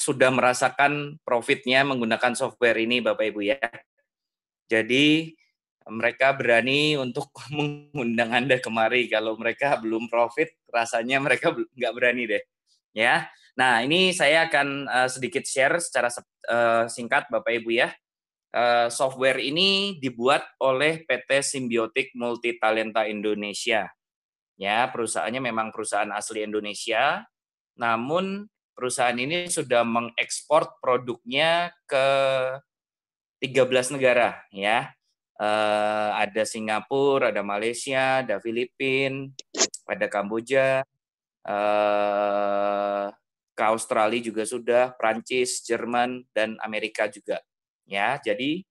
sudah merasakan profitnya menggunakan software ini Bapak Ibu ya. Jadi mereka berani untuk mengundang Anda kemari. Kalau mereka belum profit, rasanya mereka nggak berani deh. Ya, nah ini saya akan eh, sedikit share secara eh, singkat Bapak Ibu ya. Eh, software ini dibuat oleh PT Simbiotik Multitalenta Indonesia. Ya, perusahaannya memang perusahaan asli Indonesia, namun perusahaan ini sudah mengekspor produknya ke 13 negara ya. Uh, ada Singapura, ada Malaysia, ada Filipina, ada Kamboja, uh, ke Australia juga sudah, Prancis, Jerman, dan Amerika juga. Ya, jadi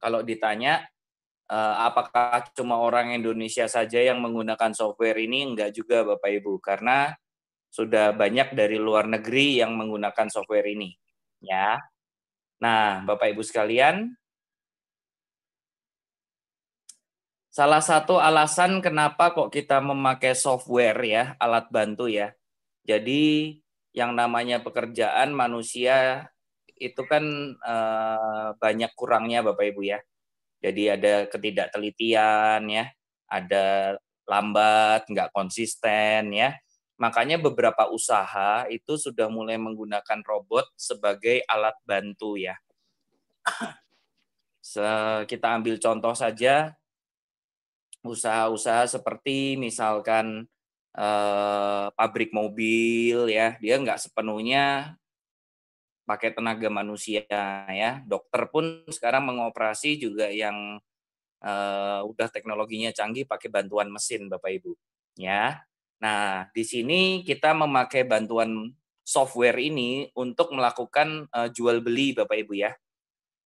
kalau ditanya eh, apakah cuma orang Indonesia saja yang menggunakan software ini, enggak juga Bapak Ibu, karena sudah banyak dari luar negeri yang menggunakan software ini. Ya. Nah, Bapak Ibu sekalian, salah satu alasan kenapa kok kita memakai software ya, alat bantu ya. Jadi yang namanya pekerjaan manusia itu kan e, banyak kurangnya Bapak Ibu ya. Jadi ada ketidaktelitian ya, ada lambat, nggak konsisten ya Makanya beberapa usaha itu sudah mulai menggunakan robot sebagai alat bantu ya. kita ambil contoh saja usaha-usaha seperti misalkan eh, pabrik mobil ya, dia nggak sepenuhnya pakai tenaga manusia ya. Dokter pun sekarang mengoperasi juga yang eh, udah teknologinya canggih pakai bantuan mesin Bapak Ibu ya Nah, di sini kita memakai bantuan software ini untuk melakukan uh, jual beli Bapak Ibu ya.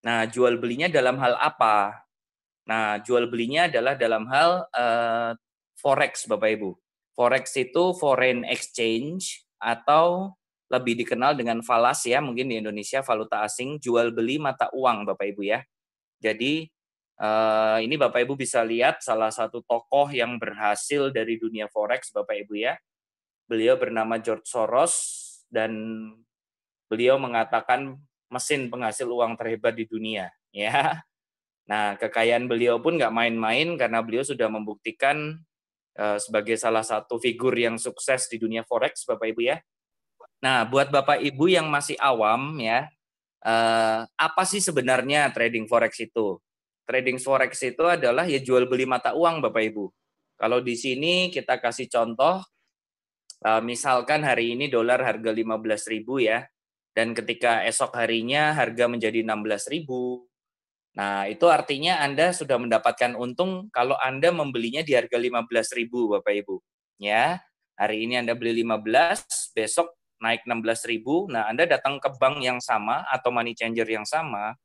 Nah, jual belinya dalam hal apa? Nah, jual belinya adalah dalam hal uh, forex Bapak Ibu. Forex itu foreign exchange atau lebih dikenal dengan falas ya, mungkin di Indonesia valuta asing jual beli mata uang Bapak Ibu ya. Jadi Uh, ini Bapak Ibu bisa lihat salah satu tokoh yang berhasil dari dunia forex Bapak Ibu ya. Beliau bernama George Soros dan beliau mengatakan mesin penghasil uang terhebat di dunia ya. Nah, kekayaan beliau pun nggak main-main karena beliau sudah membuktikan uh, sebagai salah satu figur yang sukses di dunia forex, Bapak Ibu ya. Nah, buat Bapak Ibu yang masih awam ya, uh, apa sih sebenarnya trading forex itu? Trading forex itu adalah ya jual beli mata uang Bapak Ibu. Kalau di sini kita kasih contoh eh, misalkan hari ini dolar harga 15.000 ya dan ketika esok harinya harga menjadi 16.000. Nah, itu artinya Anda sudah mendapatkan untung kalau Anda membelinya di harga 15.000 Bapak Ibu. Ya. Hari ini Anda beli 15, besok naik 16.000. Nah, Anda datang ke bank yang sama atau money changer yang sama,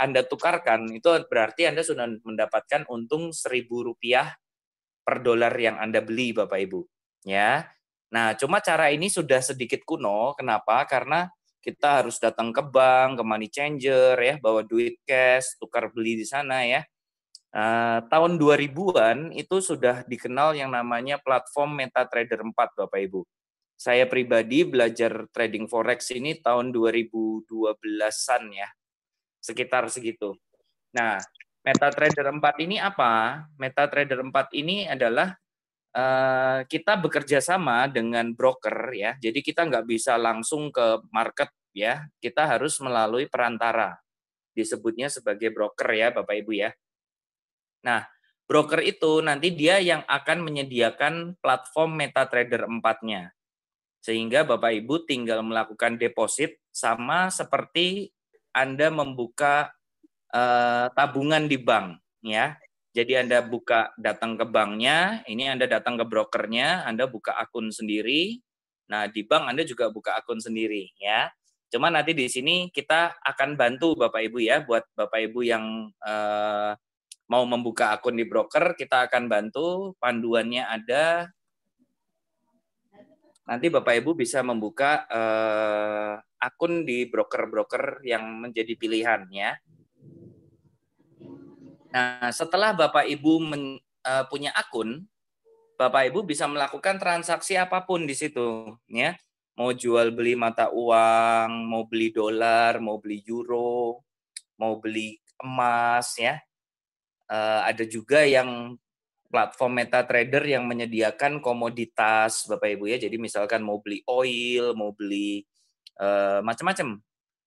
anda tukarkan, itu berarti Anda sudah mendapatkan untung seribu rupiah per dolar yang Anda beli, Bapak Ibu. Ya, Nah, cuma cara ini sudah sedikit kuno. Kenapa? Karena kita harus datang ke bank, ke money changer, ya, bawa duit cash, tukar beli di sana, ya. Uh, tahun 2000-an itu sudah dikenal yang namanya platform MetaTrader 4, Bapak Ibu. Saya pribadi belajar trading forex ini tahun 2012-an ya sekitar segitu. Nah, MetaTrader 4 ini apa? MetaTrader 4 ini adalah uh, kita bekerja sama dengan broker ya. Jadi kita nggak bisa langsung ke market ya. Kita harus melalui perantara. Disebutnya sebagai broker ya, Bapak Ibu ya. Nah, broker itu nanti dia yang akan menyediakan platform MetaTrader 4-nya. Sehingga Bapak Ibu tinggal melakukan deposit sama seperti anda membuka uh, tabungan di bank, ya. Jadi Anda buka datang ke banknya, ini Anda datang ke brokernya, Anda buka akun sendiri. Nah, di bank Anda juga buka akun sendiri, ya. Cuma nanti di sini kita akan bantu Bapak Ibu ya, buat Bapak Ibu yang uh, mau membuka akun di broker, kita akan bantu panduannya ada, nanti Bapak Ibu bisa membuka eh, akun di broker-broker yang menjadi pilihannya. Nah, setelah Bapak Ibu men, eh, punya akun, Bapak Ibu bisa melakukan transaksi apapun di situ, ya. Mau jual beli mata uang, mau beli dolar, mau beli euro, mau beli emas, ya. Uh, ada juga yang platform meta trader yang menyediakan komoditas Bapak Ibu ya. Jadi misalkan mau beli oil, mau beli eh, macam-macam.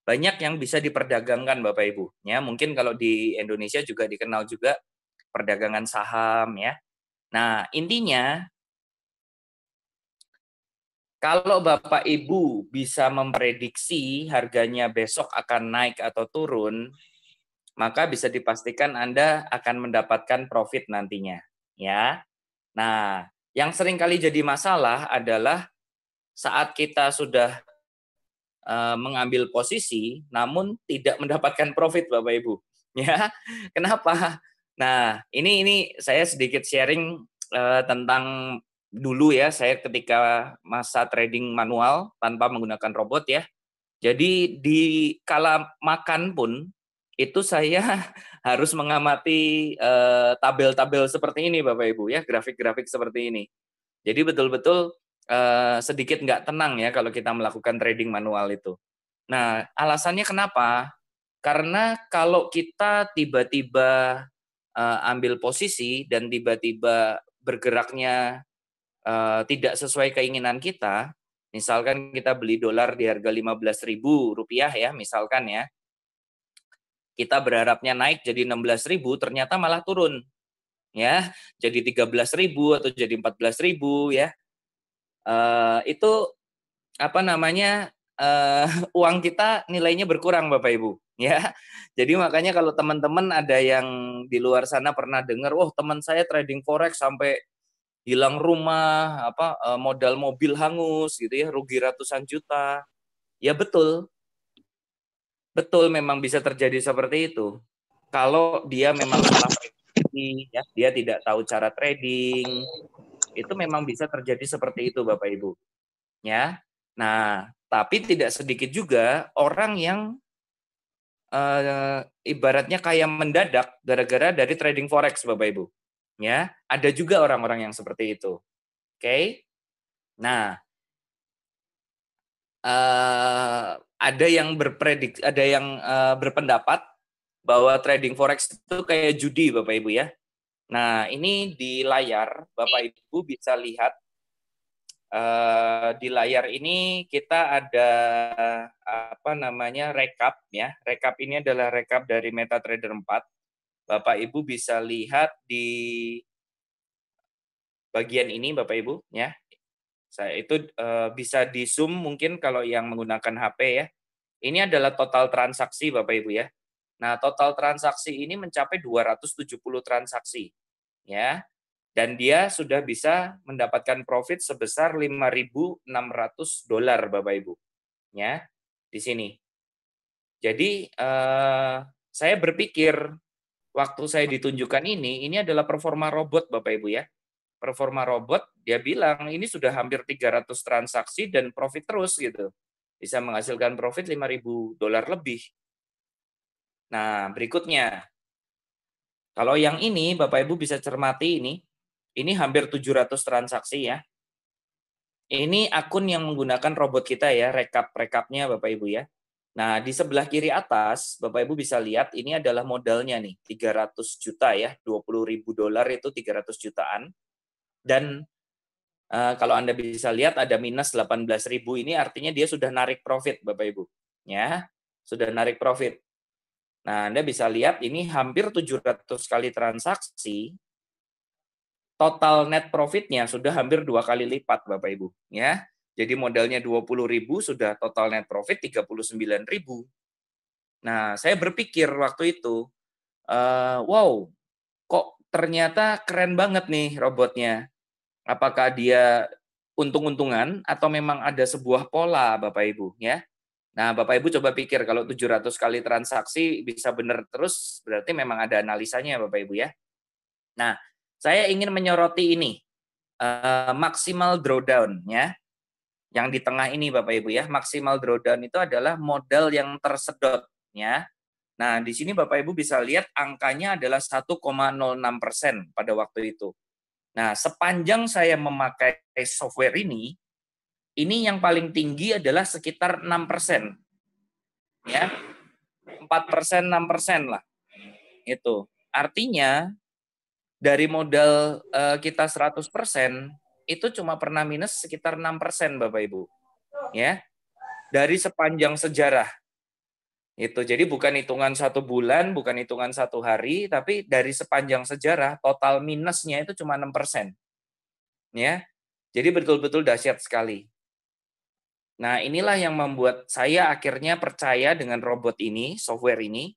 Banyak yang bisa diperdagangkan Bapak Ibu. Ya, mungkin kalau di Indonesia juga dikenal juga perdagangan saham ya. Nah, intinya kalau Bapak Ibu bisa memprediksi harganya besok akan naik atau turun, maka bisa dipastikan Anda akan mendapatkan profit nantinya ya. Nah, yang sering kali jadi masalah adalah saat kita sudah eh, mengambil posisi namun tidak mendapatkan profit Bapak Ibu. Ya. Kenapa? Nah, ini ini saya sedikit sharing eh, tentang dulu ya saya ketika masa trading manual tanpa menggunakan robot ya. Jadi di kala makan pun itu saya harus mengamati eh, tabel-tabel seperti ini Bapak Ibu ya, grafik-grafik seperti ini. Jadi betul-betul eh, sedikit nggak tenang ya kalau kita melakukan trading manual itu. Nah, alasannya kenapa? Karena kalau kita tiba-tiba eh, ambil posisi dan tiba-tiba bergeraknya eh, tidak sesuai keinginan kita, misalkan kita beli dolar di harga 15.000 rupiah ya, misalkan ya, kita berharapnya naik jadi 16.000 ternyata malah turun. Ya, jadi 13.000 atau jadi 14.000 ya. Uh, itu apa namanya? Uh, uang kita nilainya berkurang Bapak Ibu ya. Jadi makanya kalau teman-teman ada yang di luar sana pernah dengar, oh, teman saya trading forex sampai hilang rumah, apa eh, modal mobil hangus gitu ya, rugi ratusan juta." Ya betul, betul memang bisa terjadi seperti itu kalau dia memang salah ya, dia tidak tahu cara trading, itu memang bisa terjadi seperti itu, Bapak Ibu. Ya, nah, tapi tidak sedikit juga orang yang uh, ibaratnya kayak mendadak gara-gara dari trading forex, Bapak Ibu. Ya, ada juga orang-orang yang seperti itu. Oke, okay? nah, uh, ada yang berpredik, ada yang uh, berpendapat bahwa trading forex itu kayak judi, Bapak Ibu ya. Nah, ini di layar Bapak Ibu bisa lihat uh, di layar ini kita ada apa namanya rekap ya. Rekap ini adalah rekap dari MetaTrader 4. Bapak Ibu bisa lihat di bagian ini Bapak Ibu ya. Saya itu uh, bisa di zoom mungkin kalau yang menggunakan HP ya. Ini adalah total transaksi Bapak Ibu ya. Nah, total transaksi ini mencapai 270 transaksi. Ya. Dan dia sudah bisa mendapatkan profit sebesar 5.600 dolar Bapak Ibu. Ya, di sini. Jadi uh, saya berpikir waktu saya ditunjukkan ini, ini adalah performa robot Bapak Ibu ya performa robot, dia bilang ini sudah hampir 300 transaksi dan profit terus gitu. Bisa menghasilkan profit 5.000 dolar lebih. Nah, berikutnya. Kalau yang ini Bapak Ibu bisa cermati ini, ini hampir 700 transaksi ya. Ini akun yang menggunakan robot kita ya, rekap-rekapnya Bapak Ibu ya. Nah, di sebelah kiri atas, Bapak Ibu bisa lihat ini adalah modalnya nih, 300 juta ya, 20 ribu dolar itu 300 jutaan dan uh, kalau Anda bisa lihat ada minus 18.000 ini artinya dia sudah narik profit Bapak Ibu ya sudah narik profit nah Anda bisa lihat ini hampir 700 kali transaksi total net profitnya sudah hampir dua kali lipat Bapak Ibu ya jadi modalnya 20.000 sudah total net profit 39.000 nah saya berpikir waktu itu eh, wow kok ternyata keren banget nih robotnya Apakah dia untung-untungan atau memang ada sebuah pola Bapak Ibu ya? Nah, Bapak Ibu coba pikir kalau 700 kali transaksi bisa benar terus berarti memang ada analisanya Bapak Ibu ya. Nah, saya ingin menyoroti ini uh, eh, maksimal drawdown ya. Yang di tengah ini Bapak Ibu ya, maksimal drawdown itu adalah modal yang tersedot ya. Nah, di sini Bapak Ibu bisa lihat angkanya adalah 1,06% pada waktu itu. Nah, sepanjang saya memakai software ini, ini yang paling tinggi adalah sekitar 6 persen. Ya, 4 persen, 6 persen lah. Itu. Artinya, dari modal eh, kita 100 persen, itu cuma pernah minus sekitar 6 persen, Bapak-Ibu. Ya, dari sepanjang sejarah itu jadi bukan hitungan satu bulan bukan hitungan satu hari tapi dari sepanjang sejarah total minusnya itu cuma enam persen ya jadi betul-betul dahsyat sekali nah inilah yang membuat saya akhirnya percaya dengan robot ini software ini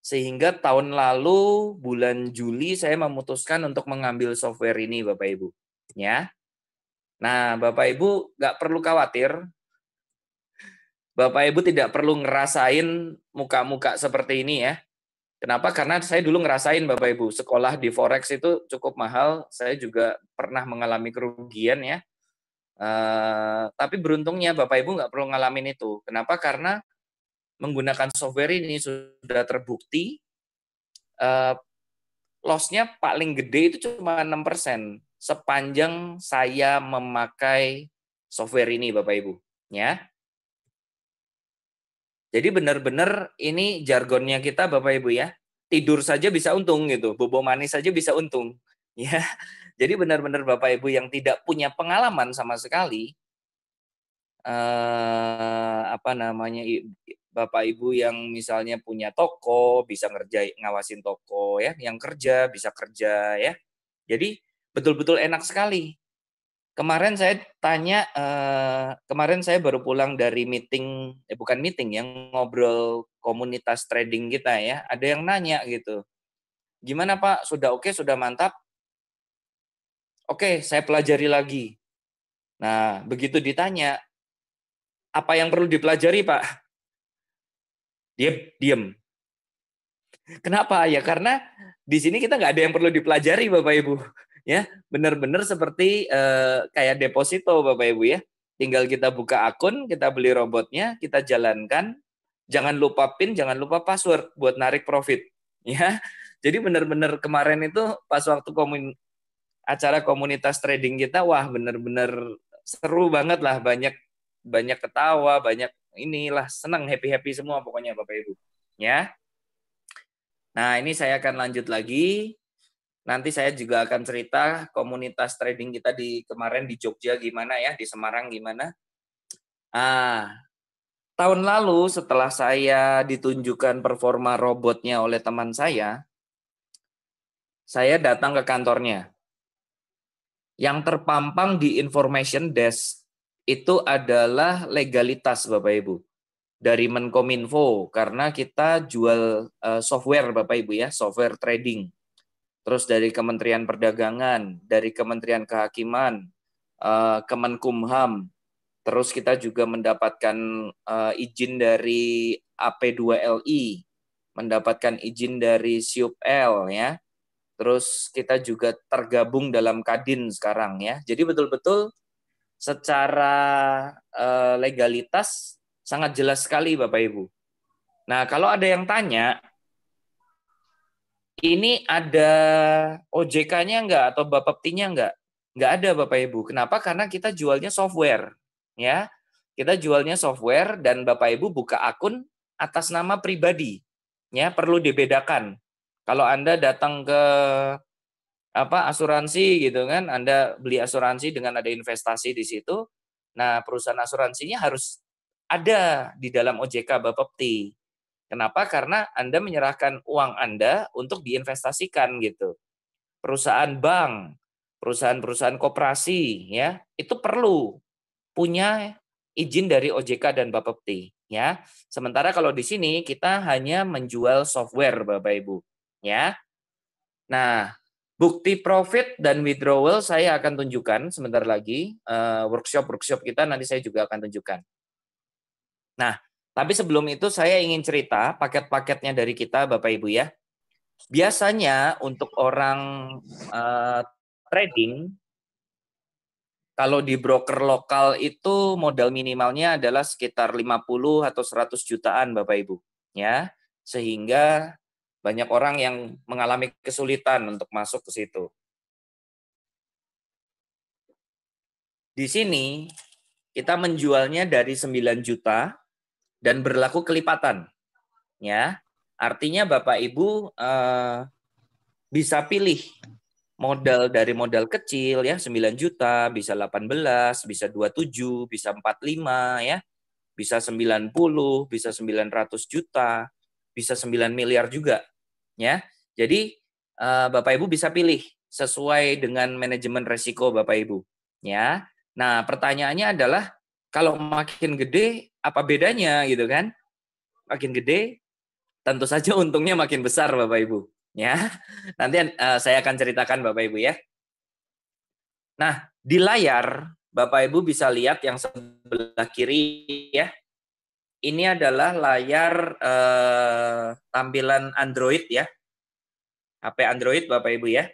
sehingga tahun lalu bulan Juli saya memutuskan untuk mengambil software ini Bapak Ibu ya nah Bapak Ibu nggak perlu khawatir Bapak Ibu tidak perlu ngerasain muka-muka seperti ini ya. Kenapa? Karena saya dulu ngerasain Bapak Ibu, sekolah di forex itu cukup mahal. Saya juga pernah mengalami kerugian ya. Uh, tapi beruntungnya Bapak Ibu nggak perlu ngalamin itu. Kenapa? Karena menggunakan software ini sudah terbukti uh, eh, loss paling gede itu cuma enam persen sepanjang saya memakai software ini Bapak Ibu, ya. Jadi benar-benar ini jargonnya kita Bapak Ibu ya. Tidur saja bisa untung gitu, bobo manis saja bisa untung. Ya. Jadi benar-benar Bapak Ibu yang tidak punya pengalaman sama sekali eh apa namanya Bapak Ibu yang misalnya punya toko bisa ngerjain ngawasin toko ya, yang kerja bisa kerja ya. Jadi betul-betul enak sekali. Kemarin saya tanya, uh, kemarin saya baru pulang dari meeting, eh bukan meeting yang ngobrol komunitas trading kita ya. Ada yang nanya gitu, gimana Pak? Sudah oke, okay, sudah mantap? Oke, okay, saya pelajari lagi. Nah, begitu ditanya, apa yang perlu dipelajari Pak? Dia diem. Kenapa? Ya karena di sini kita nggak ada yang perlu dipelajari Bapak Ibu ya benar-benar seperti uh, kayak deposito Bapak Ibu ya tinggal kita buka akun kita beli robotnya kita jalankan jangan lupa pin jangan lupa password buat narik profit ya jadi benar-benar kemarin itu pas waktu komun acara komunitas trading kita wah benar-benar seru banget lah banyak banyak ketawa banyak inilah senang happy happy semua pokoknya bapak ibu ya Nah, ini saya akan lanjut lagi. Nanti saya juga akan cerita komunitas trading kita di kemarin di Jogja gimana ya, di Semarang gimana. Ah, tahun lalu setelah saya ditunjukkan performa robotnya oleh teman saya, saya datang ke kantornya. Yang terpampang di information desk itu adalah legalitas Bapak Ibu dari Menkominfo karena kita jual eh, software Bapak Ibu ya, software trading terus dari Kementerian Perdagangan, dari Kementerian Kehakiman, eh, Kemenkumham, terus kita juga mendapatkan eh, izin dari AP2LI, mendapatkan izin dari SIUPL ya. Terus kita juga tergabung dalam Kadin sekarang ya. Jadi betul-betul secara eh, legalitas sangat jelas sekali Bapak Ibu. Nah, kalau ada yang tanya, ini ada OJK-nya nggak atau PT-nya nggak? Nggak ada Bapak Ibu. Kenapa? Karena kita jualnya software, ya. Kita jualnya software dan Bapak Ibu buka akun atas nama pribadi, ya perlu dibedakan. Kalau Anda datang ke apa asuransi gitu kan, Anda beli asuransi dengan ada investasi di situ, nah perusahaan asuransinya harus ada di dalam OJK Bapepti. Kenapa? Karena Anda menyerahkan uang Anda untuk diinvestasikan gitu. Perusahaan bank, perusahaan-perusahaan koperasi ya, itu perlu punya izin dari OJK dan Bapepti ya. Sementara kalau di sini kita hanya menjual software Bapak Ibu ya. Nah, bukti profit dan withdrawal saya akan tunjukkan sebentar lagi eh, workshop-workshop kita nanti saya juga akan tunjukkan. Nah, tapi sebelum itu saya ingin cerita paket-paketnya dari kita Bapak Ibu ya. Biasanya untuk orang uh, trading kalau di broker lokal itu modal minimalnya adalah sekitar 50 atau 100 jutaan Bapak Ibu ya. Sehingga banyak orang yang mengalami kesulitan untuk masuk ke situ. Di sini kita menjualnya dari 9 juta dan berlaku kelipatan. Ya, artinya Bapak Ibu eh, bisa pilih modal dari modal kecil ya 9 juta, bisa 18, bisa 27, bisa 45 ya. Bisa 90, bisa 900 juta, bisa 9 miliar juga ya. Jadi eh, Bapak Ibu bisa pilih sesuai dengan manajemen resiko Bapak Ibu ya. Nah, pertanyaannya adalah kalau makin gede, apa bedanya gitu kan? Makin gede, tentu saja untungnya makin besar Bapak Ibu. Ya, nanti uh, saya akan ceritakan Bapak Ibu ya. Nah, di layar Bapak Ibu bisa lihat yang sebelah kiri ya. Ini adalah layar uh, tampilan Android ya. HP Android Bapak Ibu ya.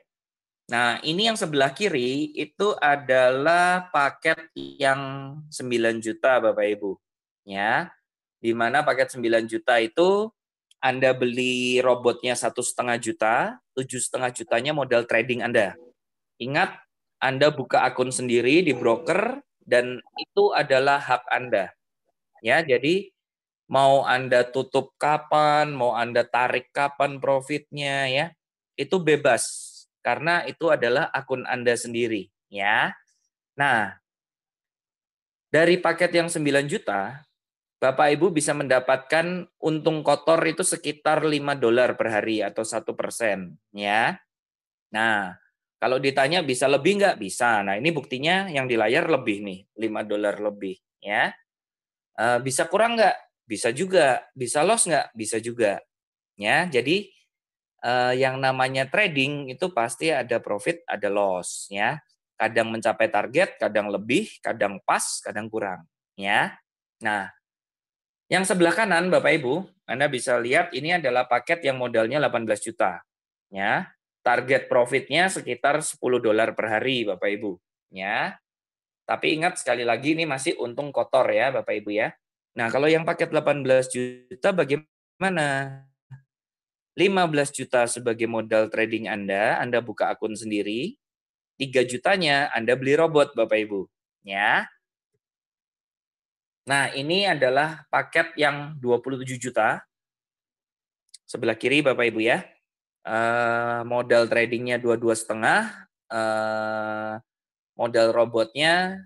Nah, ini yang sebelah kiri itu adalah paket yang 9 juta Bapak Ibu. Ya. Di mana paket 9 juta itu Anda beli robotnya satu setengah juta, tujuh setengah jutanya modal trading Anda. Ingat, Anda buka akun sendiri di broker dan itu adalah hak Anda. Ya, jadi mau Anda tutup kapan, mau Anda tarik kapan profitnya ya, itu bebas karena itu adalah akun Anda sendiri, ya. Nah, dari paket yang 9 juta, Bapak Ibu bisa mendapatkan untung kotor itu sekitar 5 dolar per hari atau satu persen, ya. Nah, kalau ditanya bisa lebih nggak? Bisa. Nah, ini buktinya yang di layar lebih nih, 5 dolar lebih, ya. Eh, bisa kurang nggak? Bisa juga. Bisa loss nggak? Bisa juga. Ya, jadi eh, yang namanya trading itu pasti ada profit, ada loss ya. Kadang mencapai target, kadang lebih, kadang pas, kadang kurang ya. Nah, yang sebelah kanan Bapak Ibu, Anda bisa lihat ini adalah paket yang modalnya 18 juta ya. Target profitnya sekitar 10 dolar per hari Bapak Ibu ya. Tapi ingat sekali lagi ini masih untung kotor ya Bapak Ibu ya. Nah, kalau yang paket 18 juta bagaimana? 15 juta sebagai modal trading Anda, Anda buka akun sendiri. 3 jutanya Anda beli robot Bapak Ibu, ya. Nah, ini adalah paket yang 27 juta. Sebelah kiri Bapak Ibu ya. Eh, modal tradingnya 22 dua setengah, eh, modal robotnya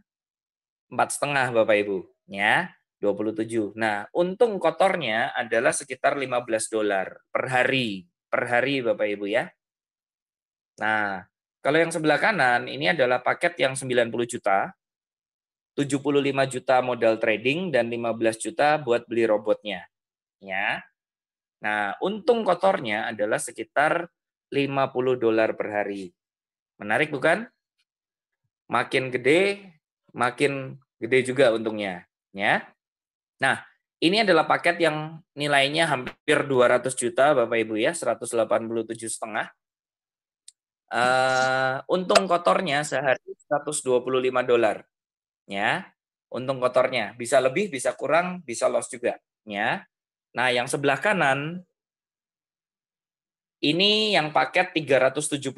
4 setengah Bapak Ibu, ya. 27. Nah, untung kotornya adalah sekitar 15 dolar per hari. Per hari Bapak Ibu ya. Nah, kalau yang sebelah kanan ini adalah paket yang 90 juta, 75 juta modal trading dan 15 juta buat beli robotnya. Ya. Nah, untung kotornya adalah sekitar 50 dolar per hari. Menarik bukan? Makin gede, makin gede juga untungnya, ya. Nah, ini adalah paket yang nilainya hampir 200 juta Bapak Ibu ya, 187 setengah. Uh, untung kotornya sehari 125 dolar. Ya. Untung kotornya bisa lebih, bisa kurang, bisa loss juga, ya. Nah, yang sebelah kanan ini yang paket 375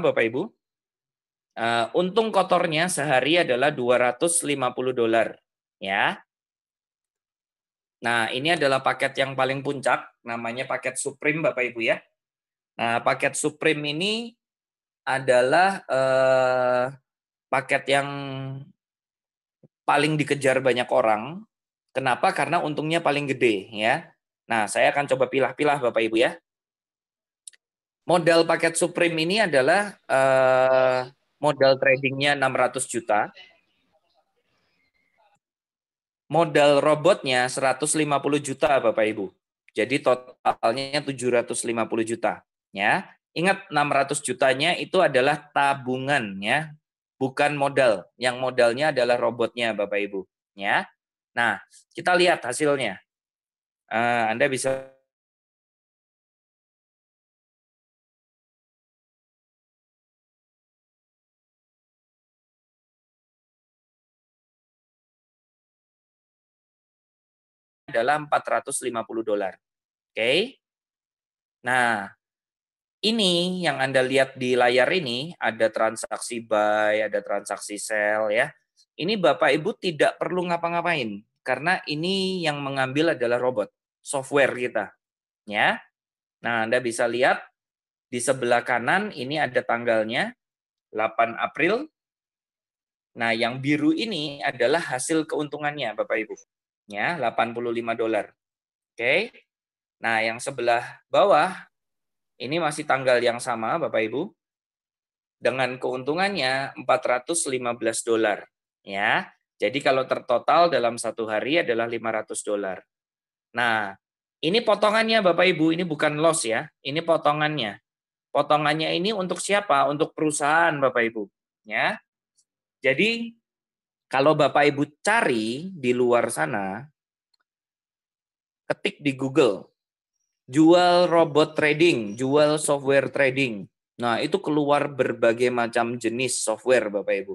Bapak Ibu. Uh, untung kotornya sehari adalah 250 dolar, ya. Nah, ini adalah paket yang paling puncak, namanya paket Supreme, Bapak Ibu ya. Nah, paket Supreme ini adalah eh, paket yang paling dikejar banyak orang. Kenapa? Karena untungnya paling gede ya. Nah, saya akan coba pilah-pilah Bapak Ibu ya. Modal paket Supreme ini adalah eh, modal tradingnya 600 juta modal robotnya 150 juta Bapak Ibu. Jadi totalnya 750 juta ya. Ingat 600 jutanya itu adalah tabungan ya, bukan modal. Yang modalnya adalah robotnya Bapak Ibu ya. Nah, kita lihat hasilnya. Eh, Anda bisa adalah 450 dolar. Oke. Okay? Nah, ini yang Anda lihat di layar ini ada transaksi buy, ada transaksi sell ya. Ini Bapak Ibu tidak perlu ngapa-ngapain karena ini yang mengambil adalah robot, software kita. Ya. Nah, Anda bisa lihat di sebelah kanan ini ada tanggalnya 8 April. Nah, yang biru ini adalah hasil keuntungannya Bapak Ibu ya 85 dolar. Oke. Okay. Nah, yang sebelah bawah ini masih tanggal yang sama Bapak Ibu dengan keuntungannya 415 dolar ya. Jadi kalau tertotal dalam satu hari adalah 500 dolar. Nah, ini potongannya Bapak Ibu, ini bukan loss ya. Ini potongannya. Potongannya ini untuk siapa? Untuk perusahaan Bapak Ibu, ya. Jadi kalau Bapak Ibu cari di luar sana, ketik di Google, jual robot trading, jual software trading. Nah, itu keluar berbagai macam jenis software Bapak Ibu.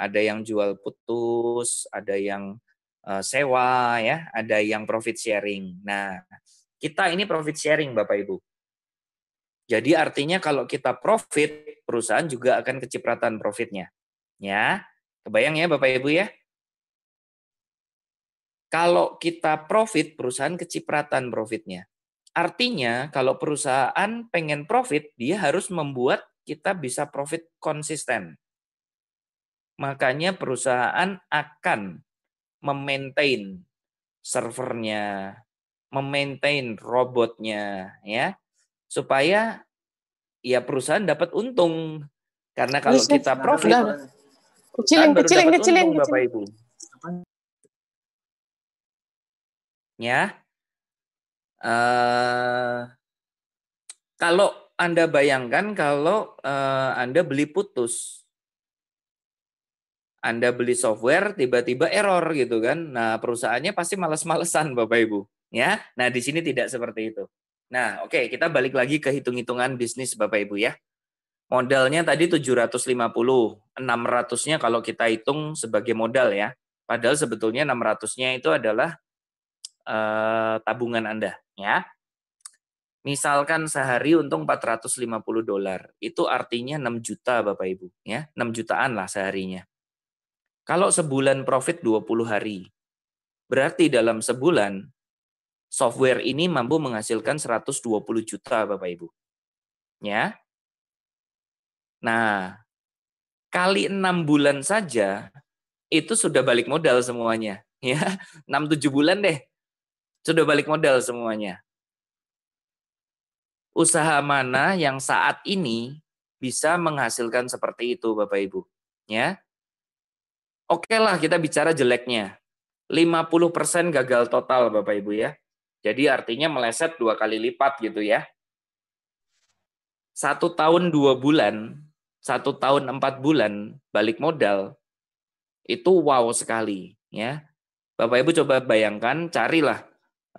Ada yang jual putus, ada yang eh, sewa ya, ada yang profit sharing. Nah, kita ini profit sharing Bapak Ibu. Jadi artinya kalau kita profit, perusahaan juga akan kecipratan profitnya. Ya. Kebayang ya Bapak Ibu ya? Kalau kita profit, perusahaan kecipratan profitnya. Artinya kalau perusahaan pengen profit, dia harus membuat kita bisa profit konsisten. Makanya perusahaan akan memaintain servernya, memaintain robotnya ya supaya ya perusahaan dapat untung karena kalau kita profit nah, nah, nah. Kecilin, kan kecilin, kecilin, kecilin. Bapak Ibu. Ya. Uh, kalau Anda bayangkan kalau uh, Anda beli putus, anda beli software tiba-tiba error gitu kan. Nah, perusahaannya pasti males-malesan Bapak Ibu, ya. Nah, di sini tidak seperti itu. Nah, oke, okay, kita balik lagi ke hitung-hitungan bisnis Bapak Ibu ya. Modalnya tadi 750, 600-nya kalau kita hitung sebagai modal ya. Padahal sebetulnya 600-nya itu adalah uh, tabungan Anda ya. Misalkan sehari untung 450 dolar, itu artinya 6 juta Bapak Ibu ya, 6 jutaan lah seharinya. Kalau sebulan profit 20 hari, berarti dalam sebulan software ini mampu menghasilkan 120 juta Bapak Ibu. Ya. Nah, kali enam bulan saja itu sudah balik modal semuanya. Ya, enam tujuh bulan deh sudah balik modal semuanya. Usaha mana yang saat ini bisa menghasilkan seperti itu, Bapak Ibu? Ya, oke lah kita bicara jeleknya. 50% gagal total Bapak Ibu ya. Jadi artinya meleset dua kali lipat gitu ya. Satu tahun dua bulan satu tahun empat bulan balik modal itu wow sekali ya bapak ibu coba bayangkan carilah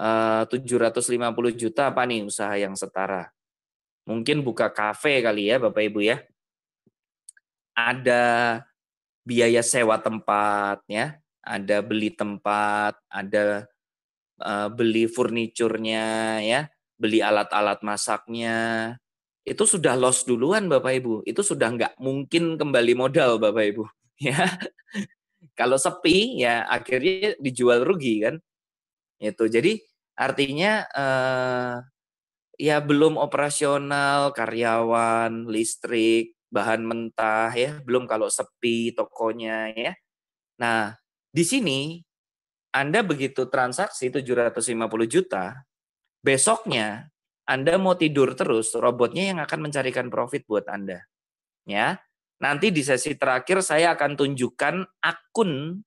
eh, lima 750 juta apa nih usaha yang setara mungkin buka kafe kali ya bapak ibu ya ada biaya sewa tempat ya ada beli tempat ada eh, beli furniturnya ya beli alat-alat masaknya itu sudah loss duluan Bapak Ibu. Itu sudah nggak mungkin kembali modal Bapak Ibu. Ya. Kalau sepi ya akhirnya dijual rugi kan. Itu. Jadi artinya eh, ya belum operasional karyawan, listrik, bahan mentah ya, belum kalau sepi tokonya ya. Nah, di sini Anda begitu transaksi 750 juta, besoknya anda mau tidur terus, robotnya yang akan mencarikan profit buat Anda. Ya. Nanti di sesi terakhir saya akan tunjukkan akun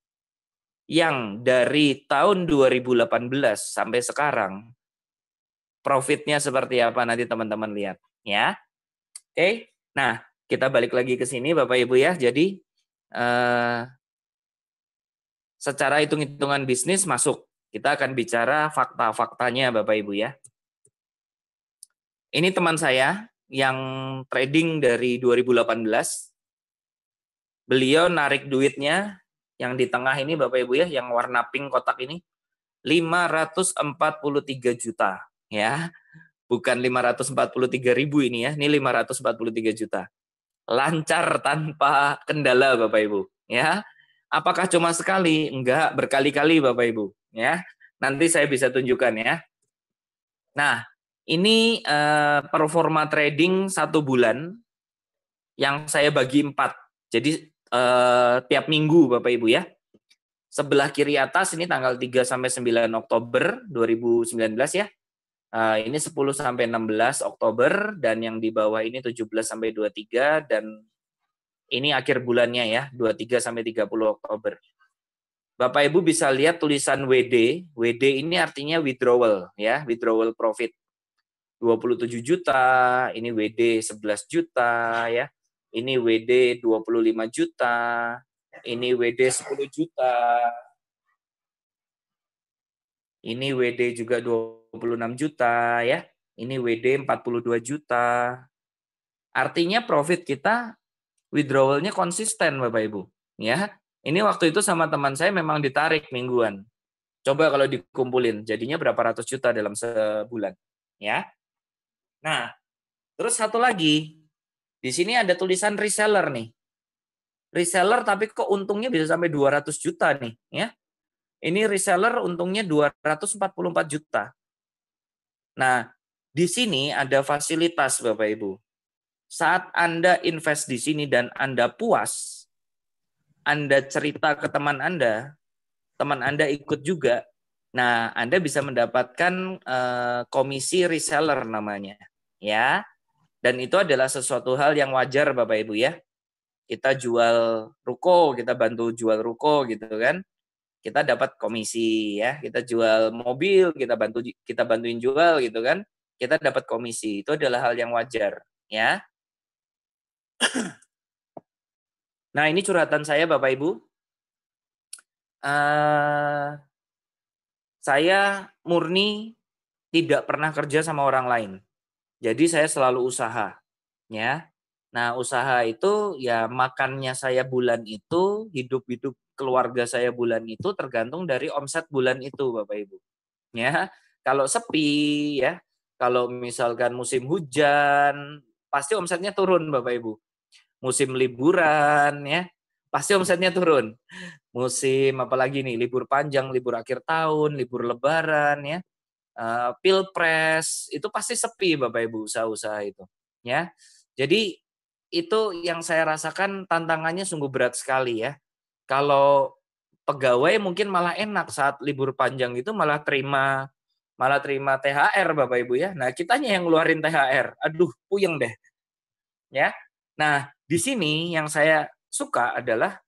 yang dari tahun 2018 sampai sekarang profitnya seperti apa nanti teman-teman lihat ya. Oke. Nah, kita balik lagi ke sini Bapak Ibu ya. Jadi eh, secara hitung-hitungan bisnis masuk. Kita akan bicara fakta-faktanya Bapak Ibu ya. Ini teman saya yang trading dari 2018. Beliau narik duitnya yang di tengah ini Bapak Ibu ya, yang warna pink kotak ini 543 juta ya. Bukan 543 ribu ini ya, ini 543 juta. Lancar tanpa kendala Bapak Ibu ya. Apakah cuma sekali? Enggak, berkali-kali Bapak Ibu ya. Nanti saya bisa tunjukkan ya. Nah, ini uh, eh, performa trading satu bulan yang saya bagi empat. Jadi uh, tiap minggu Bapak Ibu ya. Sebelah kiri atas ini tanggal 3 sampai 9 Oktober 2019 ya. Uh, ini 10 sampai 16 Oktober dan yang di bawah ini 17 sampai 23 dan ini akhir bulannya ya, 23 sampai 30 Oktober. Bapak Ibu bisa lihat tulisan WD. WD ini artinya withdrawal ya, withdrawal profit. 27 juta, ini WD 11 juta ya. Ini WD 25 juta, ini WD 10 juta. Ini WD juga 26 juta ya. Ini WD 42 juta. Artinya profit kita withdrawal-nya konsisten Bapak Ibu ya. Ini waktu itu sama teman saya memang ditarik mingguan. Coba kalau dikumpulin jadinya berapa ratus juta dalam sebulan ya. Nah, terus satu lagi, di sini ada tulisan reseller nih. Reseller tapi kok untungnya bisa sampai 200 juta nih, ya. Ini reseller untungnya 244 juta. Nah, di sini ada fasilitas Bapak Ibu. Saat Anda invest di sini dan Anda puas, Anda cerita ke teman Anda, teman Anda ikut juga, nah Anda bisa mendapatkan eh, komisi reseller namanya ya. Dan itu adalah sesuatu hal yang wajar Bapak Ibu ya. Kita jual ruko, kita bantu jual ruko gitu kan. Kita dapat komisi ya, kita jual mobil, kita bantu kita bantuin jual gitu kan. Kita dapat komisi. Itu adalah hal yang wajar ya. Nah, ini curhatan saya Bapak Ibu. Uh, saya murni tidak pernah kerja sama orang lain. Jadi saya selalu usaha, ya. Nah, usaha itu ya makannya saya bulan itu, hidup-hidup keluarga saya bulan itu tergantung dari omset bulan itu, Bapak Ibu. Ya, kalau sepi ya, kalau misalkan musim hujan, pasti omsetnya turun, Bapak Ibu. Musim liburan ya, pasti omsetnya turun. Musim apalagi nih, libur panjang, libur akhir tahun, libur lebaran ya, Eh, pilpres itu pasti sepi Bapak Ibu usaha-usaha itu ya. Jadi itu yang saya rasakan tantangannya sungguh berat sekali ya. Kalau pegawai mungkin malah enak saat libur panjang itu malah terima malah terima THR Bapak Ibu ya. Nah, kitanya yang ngeluarin THR. Aduh, puyeng deh. Ya. Nah, di sini yang saya suka adalah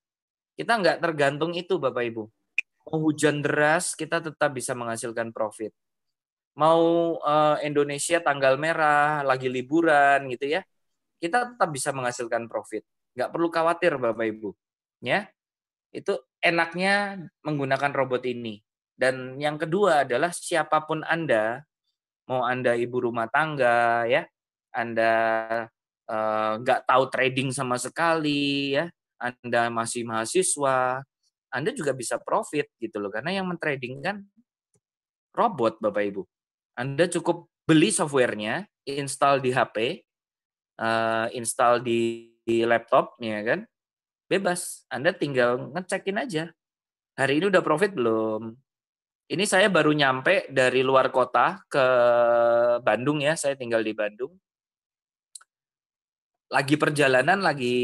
kita nggak tergantung itu Bapak Ibu. Mau hujan deras, kita tetap bisa menghasilkan profit mau uh, Indonesia tanggal merah, lagi liburan gitu ya, kita tetap bisa menghasilkan profit. Nggak perlu khawatir Bapak Ibu. Ya, itu enaknya menggunakan robot ini. Dan yang kedua adalah siapapun Anda, mau Anda ibu rumah tangga, ya, Anda nggak eh, nggak tahu trading sama sekali, ya, Anda masih mahasiswa, Anda juga bisa profit gitu loh, karena yang mentrading kan robot, Bapak Ibu. Anda cukup beli softwarenya, install di HP, uh, eh, install di, di laptop, ya kan? Bebas. Anda tinggal ngecekin aja. Hari ini udah profit belum? Ini saya baru nyampe dari luar kota ke Bandung ya. Saya tinggal di Bandung. Lagi perjalanan, lagi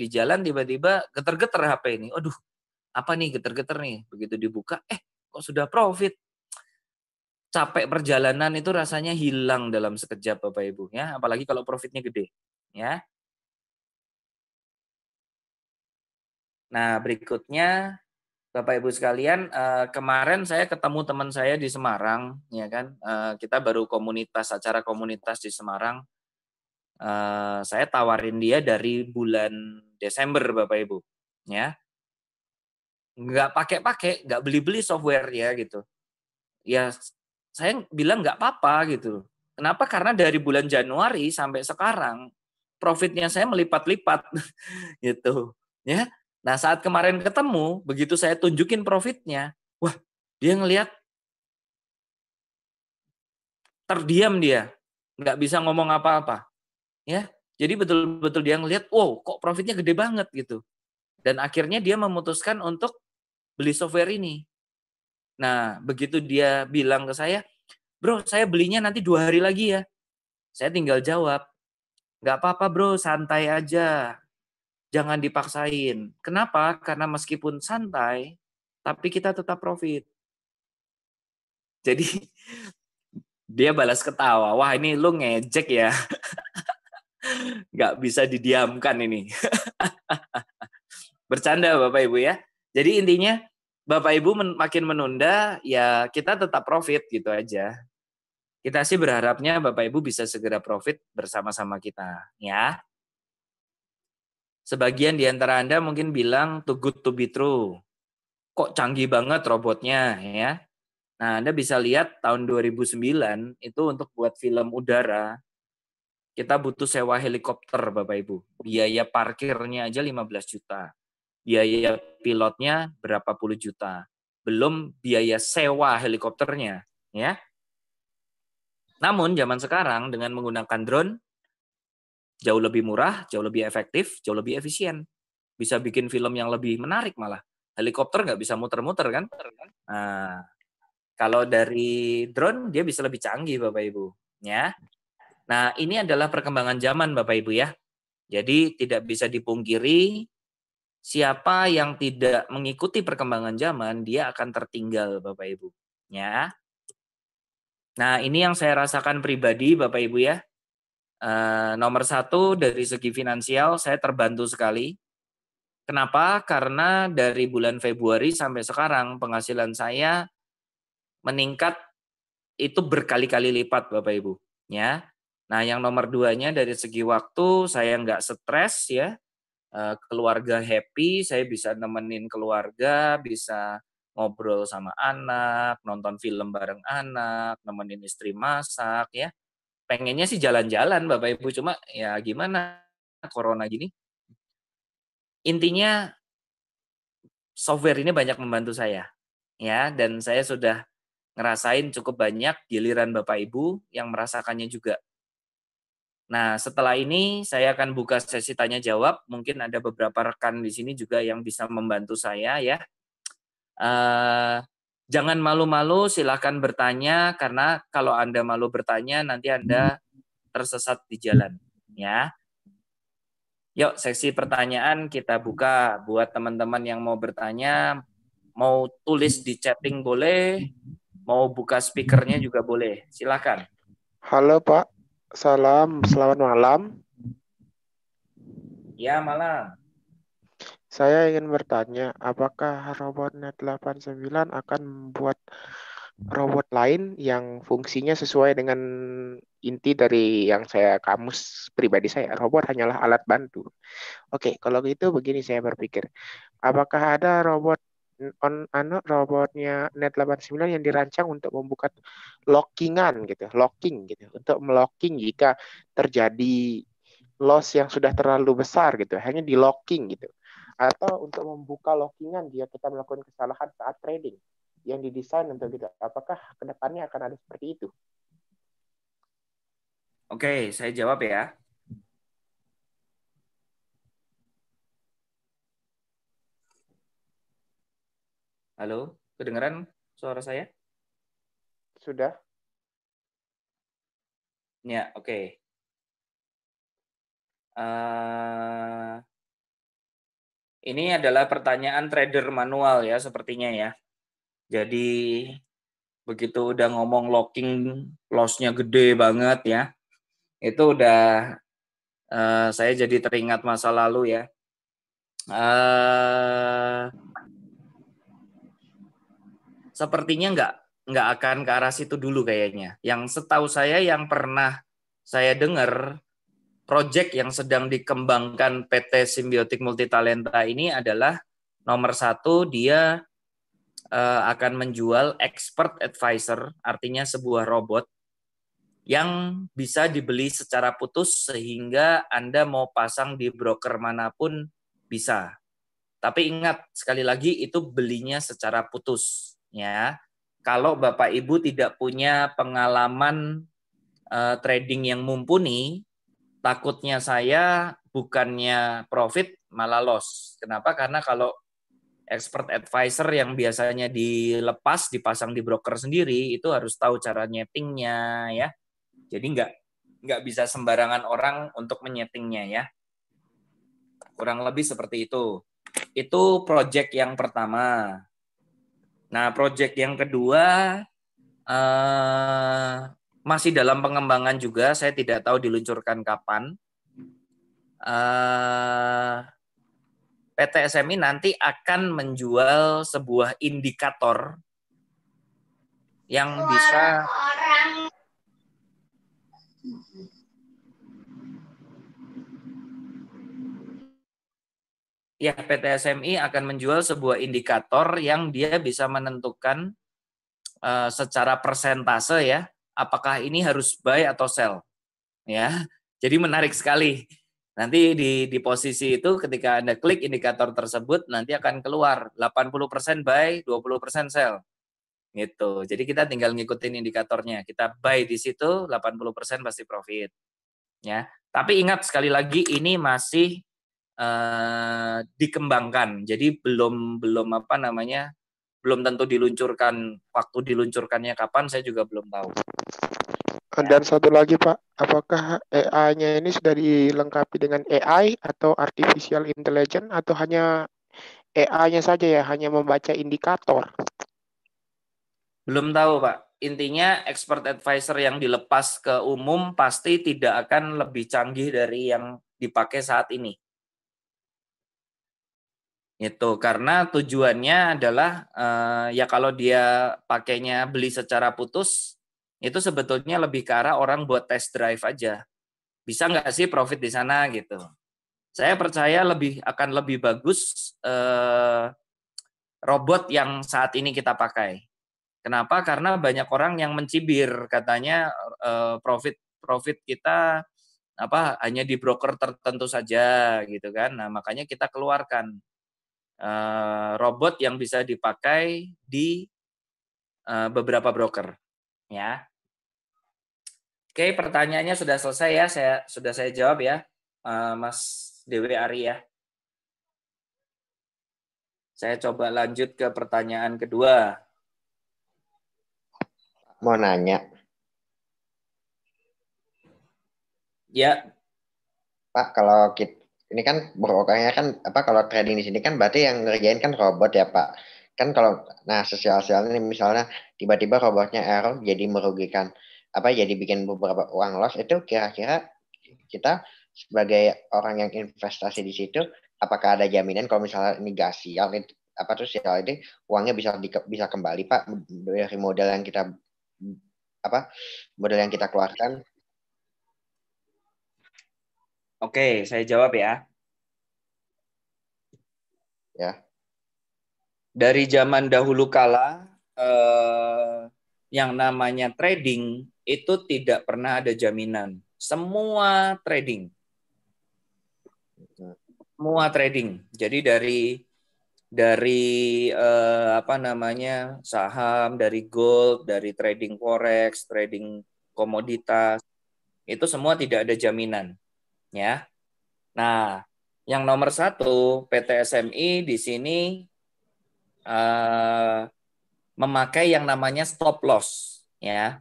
di jalan tiba-tiba geter-geter HP ini. Aduh, apa nih geter-geter nih? Begitu dibuka, eh kok sudah profit? capek perjalanan itu rasanya hilang dalam sekejap Bapak Ibu ya, apalagi kalau profitnya gede ya. Nah, berikutnya Bapak Ibu sekalian, eh, kemarin saya ketemu teman saya di Semarang, ya kan? Eh, kita baru komunitas acara komunitas di Semarang. Eh, saya tawarin dia dari bulan Desember, Bapak Ibu, ya. Nggak pakai-pakai, nggak beli-beli software ya gitu. Ya saya bilang nggak apa-apa gitu. Kenapa? Karena dari bulan Januari sampai sekarang profitnya saya melipat-lipat gitu. Ya. Nah, saat kemarin ketemu, begitu saya tunjukin profitnya, wah, dia ngelihat terdiam dia, nggak bisa ngomong apa-apa. Ya. Jadi betul-betul dia ngelihat, wow, kok profitnya gede banget gitu. Dan akhirnya dia memutuskan untuk beli software ini. Nah, begitu dia bilang ke saya, bro saya belinya nanti dua hari lagi ya. Saya tinggal jawab, nggak apa-apa bro, santai aja. Jangan dipaksain. Kenapa? Karena meskipun santai, tapi kita tetap profit. Jadi dia balas ketawa, wah ini lu ngejek ya. nggak bisa didiamkan ini. Bercanda Bapak Ibu ya. Jadi intinya Bapak Ibu men makin menunda, ya kita tetap profit gitu aja. Kita sih berharapnya Bapak Ibu bisa segera profit bersama-sama kita, ya. Sebagian di antara Anda mungkin bilang too good to be true. Kok canggih banget robotnya, ya. Nah, Anda bisa lihat tahun 2009 itu untuk buat film udara, kita butuh sewa helikopter Bapak Ibu. Biaya parkirnya aja 15 juta biaya pilotnya berapa puluh juta, belum biaya sewa helikopternya, ya. Namun zaman sekarang dengan menggunakan drone jauh lebih murah, jauh lebih efektif, jauh lebih efisien. Bisa bikin film yang lebih menarik malah. Helikopter nggak bisa muter-muter kan? Nah, kalau dari drone dia bisa lebih canggih Bapak Ibu, ya. Nah, ini adalah perkembangan zaman Bapak Ibu ya. Jadi tidak bisa dipungkiri siapa yang tidak mengikuti perkembangan zaman, dia akan tertinggal Bapak Ibu. Ya. Nah, ini yang saya rasakan pribadi Bapak Ibu ya. E, nomor satu dari segi finansial saya terbantu sekali. Kenapa? Karena dari bulan Februari sampai sekarang penghasilan saya meningkat itu berkali-kali lipat Bapak Ibu. Ya, Nah, yang nomor duanya dari segi waktu saya nggak stres ya. Eh, keluarga happy, saya bisa nemenin keluarga, bisa ngobrol sama anak, nonton film bareng anak, nemenin istri masak ya. Pengennya sih jalan-jalan Bapak Ibu cuma ya gimana corona gini. Intinya software ini banyak membantu saya ya dan saya sudah ngerasain cukup banyak giliran Bapak Ibu yang merasakannya juga Nah, setelah ini saya akan buka sesi tanya jawab. Mungkin ada beberapa rekan di sini juga yang bisa membantu saya ya. Uh, jangan malu-malu, silahkan bertanya karena kalau anda malu bertanya nanti anda tersesat di jalan ya. Yuk, sesi pertanyaan kita buka buat teman-teman yang mau bertanya, mau tulis di chatting boleh, mau buka speakernya juga boleh. Silakan. Halo Pak. Salam, selamat malam. Ya, malam. Saya ingin bertanya, apakah RobotNet 89 akan membuat robot lain yang fungsinya sesuai dengan inti dari yang saya kamus pribadi saya. Robot hanyalah alat bantu. Oke, kalau gitu begini saya berpikir. Apakah ada robot on anu, robotnya Net 89 yang dirancang untuk membuka lockingan gitu, locking gitu, untuk melocking jika terjadi loss yang sudah terlalu besar gitu, hanya di locking gitu. Atau untuk membuka lockingan dia kita melakukan kesalahan saat trading yang didesain untuk gitu. Apakah kedepannya akan ada seperti itu? Oke, saya jawab ya. Halo, kedengeran suara saya? Sudah. Ya, oke. Okay. Uh, eh, ini adalah pertanyaan trader manual ya, sepertinya ya. Jadi begitu udah ngomong locking lossnya gede banget ya, itu udah uh, saya jadi teringat masa lalu ya. Uh, sepertinya nggak nggak akan ke arah situ dulu kayaknya. Yang setahu saya yang pernah saya dengar proyek yang sedang dikembangkan PT Simbiotik Multitalenta ini adalah nomor satu dia uh, akan menjual expert advisor, artinya sebuah robot yang bisa dibeli secara putus sehingga Anda mau pasang di broker manapun bisa. Tapi ingat sekali lagi itu belinya secara putus ya kalau Bapak Ibu tidak punya pengalaman uh, trading yang mumpuni, takutnya saya bukannya profit malah loss. Kenapa? Karena kalau expert advisor yang biasanya dilepas, dipasang di broker sendiri, itu harus tahu cara nyetingnya ya. Jadi nggak nggak bisa sembarangan orang untuk menyetingnya ya. Kurang lebih seperti itu. Itu project yang pertama. Nah, proyek yang kedua uh, masih dalam pengembangan juga. Saya tidak tahu diluncurkan kapan. Uh, eh, PT SMI nanti akan menjual sebuah indikator yang bisa ya PT SMI akan menjual sebuah indikator yang dia bisa menentukan uh, secara persentase ya apakah ini harus buy atau sell ya jadi menarik sekali nanti di di posisi itu ketika anda klik indikator tersebut nanti akan keluar 80% buy 20% sell gitu jadi kita tinggal ngikutin indikatornya kita buy di situ 80% pasti profit ya tapi ingat sekali lagi ini masih uh, dikembangkan. Jadi belum belum apa namanya belum tentu diluncurkan waktu diluncurkannya kapan saya juga belum tahu. Eh, dan satu lagi Pak, apakah AI-nya ini sudah dilengkapi dengan AI atau artificial intelligence atau hanya AI-nya saja ya, hanya membaca indikator? Belum tahu Pak. Intinya expert advisor yang dilepas ke umum pasti tidak akan lebih canggih dari yang dipakai saat ini itu karena tujuannya adalah uh, ya kalau dia pakainya beli secara putus itu sebetulnya lebih ke arah orang buat test drive aja bisa nggak sih profit di sana gitu saya percaya lebih akan lebih bagus uh, robot yang saat ini kita pakai kenapa karena banyak orang yang mencibir katanya uh, profit profit kita apa hanya di broker tertentu saja gitu kan nah makanya kita keluarkan Eh, robot yang bisa dipakai di eh, beberapa broker ya. Oke, pertanyaannya sudah selesai ya. Saya sudah saya jawab ya. Eh, Mas Dewi Ari ya. Saya coba lanjut ke pertanyaan kedua. Mau nanya. Ya. Pak, kalau kita ini kan brokernya kan apa kalau trading di sini kan berarti yang ngerjain kan robot ya Pak. Kan kalau nah sosial-sosialnya misalnya tiba-tiba robotnya error jadi merugikan apa jadi bikin beberapa uang loss itu kira-kira kita sebagai orang yang investasi di situ apakah ada jaminan kalau misalnya ini gak sial itu apa tuh sial ini uangnya bisa di, bisa kembali Pak dari modal yang kita apa modal yang kita keluarkan Oke, saya jawab ya. Ya. Dari zaman dahulu kala eh, yang namanya trading itu tidak pernah ada jaminan. Semua trading. Semua trading. Jadi dari dari eh, apa namanya saham, dari gold, dari trading forex, trading komoditas, itu semua tidak ada jaminan ya. Nah, yang nomor satu PT SMI di sini eh, memakai yang namanya stop loss ya.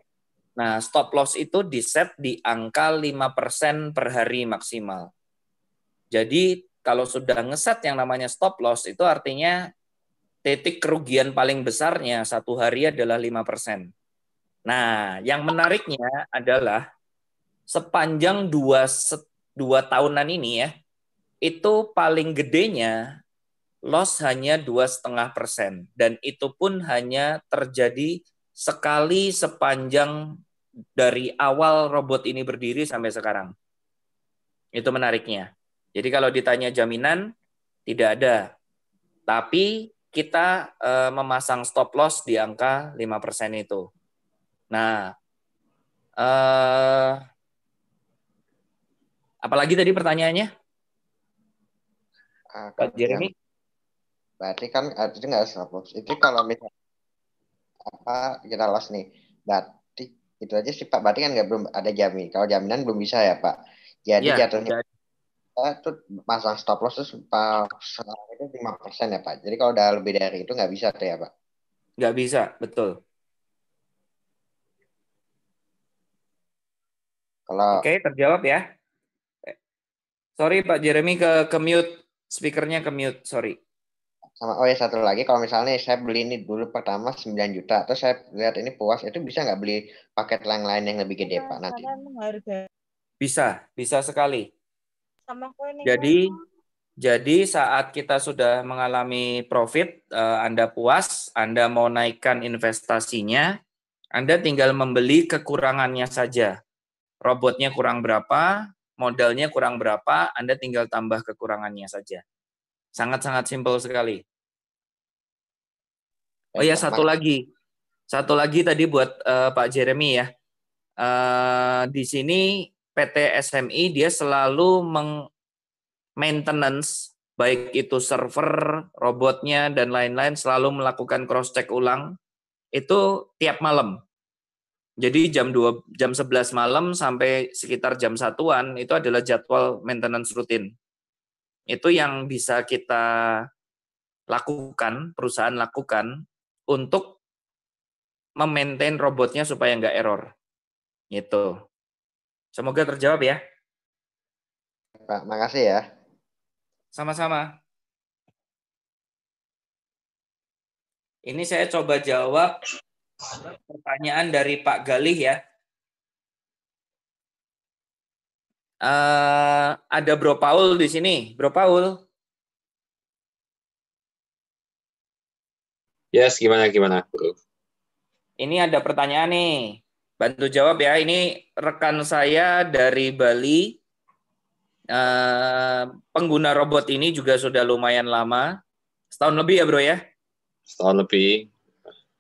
Nah, stop loss itu di set di angka persen per hari maksimal. Jadi kalau sudah ngeset yang namanya stop loss itu artinya titik kerugian paling besarnya satu hari adalah persen. Nah, yang menariknya adalah sepanjang dua set, dua tahunan ini ya, itu paling gedenya loss hanya dua setengah persen dan itu pun hanya terjadi sekali sepanjang dari awal robot ini berdiri sampai sekarang. Itu menariknya. Jadi kalau ditanya jaminan, tidak ada. Tapi kita e, memasang stop loss di angka 5% itu. Nah, eh Apalagi tadi pertanyaannya? Uh, Pak Jeremy? Berarti kan artinya ah, nggak seratus. Itu kalau misalnya apa kita los nih. Berarti itu aja sih Pak. Berarti kan nggak belum ada jamin. Kalau jaminan belum bisa ya Pak. Jadi ya, jatuhnya itu pasang stop loss itu lima persen ya Pak. Jadi kalau udah lebih dari itu nggak bisa tuh ya Pak. Nggak bisa, betul. Kalau Oke, terjawab ya. Sorry Pak Jeremy ke ke mute speakernya ke mute, sorry. Sama oh ya satu lagi kalau misalnya saya beli ini dulu pertama 9 juta atau saya lihat ini puas itu bisa nggak beli paket lain-lain yang lebih gede Pak nanti? Bisa, bisa sekali. Sama Jadi jadi saat kita sudah mengalami profit, eh, Anda puas, Anda mau naikkan investasinya, Anda tinggal membeli kekurangannya saja. Robotnya kurang berapa, modalnya kurang berapa, Anda tinggal tambah kekurangannya saja. Sangat-sangat simpel sekali. Oh ya, satu lagi. Satu lagi tadi buat uh, Pak Jeremy ya. Uh, di sini PT SMI dia selalu meng maintenance baik itu server, robotnya dan lain-lain selalu melakukan cross check ulang itu tiap malam. Jadi jam 2 jam 11 malam sampai sekitar jam satuan itu adalah jadwal maintenance rutin. Itu yang bisa kita lakukan, perusahaan lakukan untuk memaintain robotnya supaya nggak error. Itu. Semoga terjawab ya. Pak, makasih ya. Sama-sama. Ini saya coba jawab pertanyaan dari Pak Galih ya. Uh, ada Bro Paul di sini. Bro Paul. Yes, gimana gimana, Bro? Ini ada pertanyaan nih. Bantu jawab ya. Ini rekan saya dari Bali. Uh, pengguna robot ini juga sudah lumayan lama. Setahun lebih ya, Bro ya? Setahun lebih.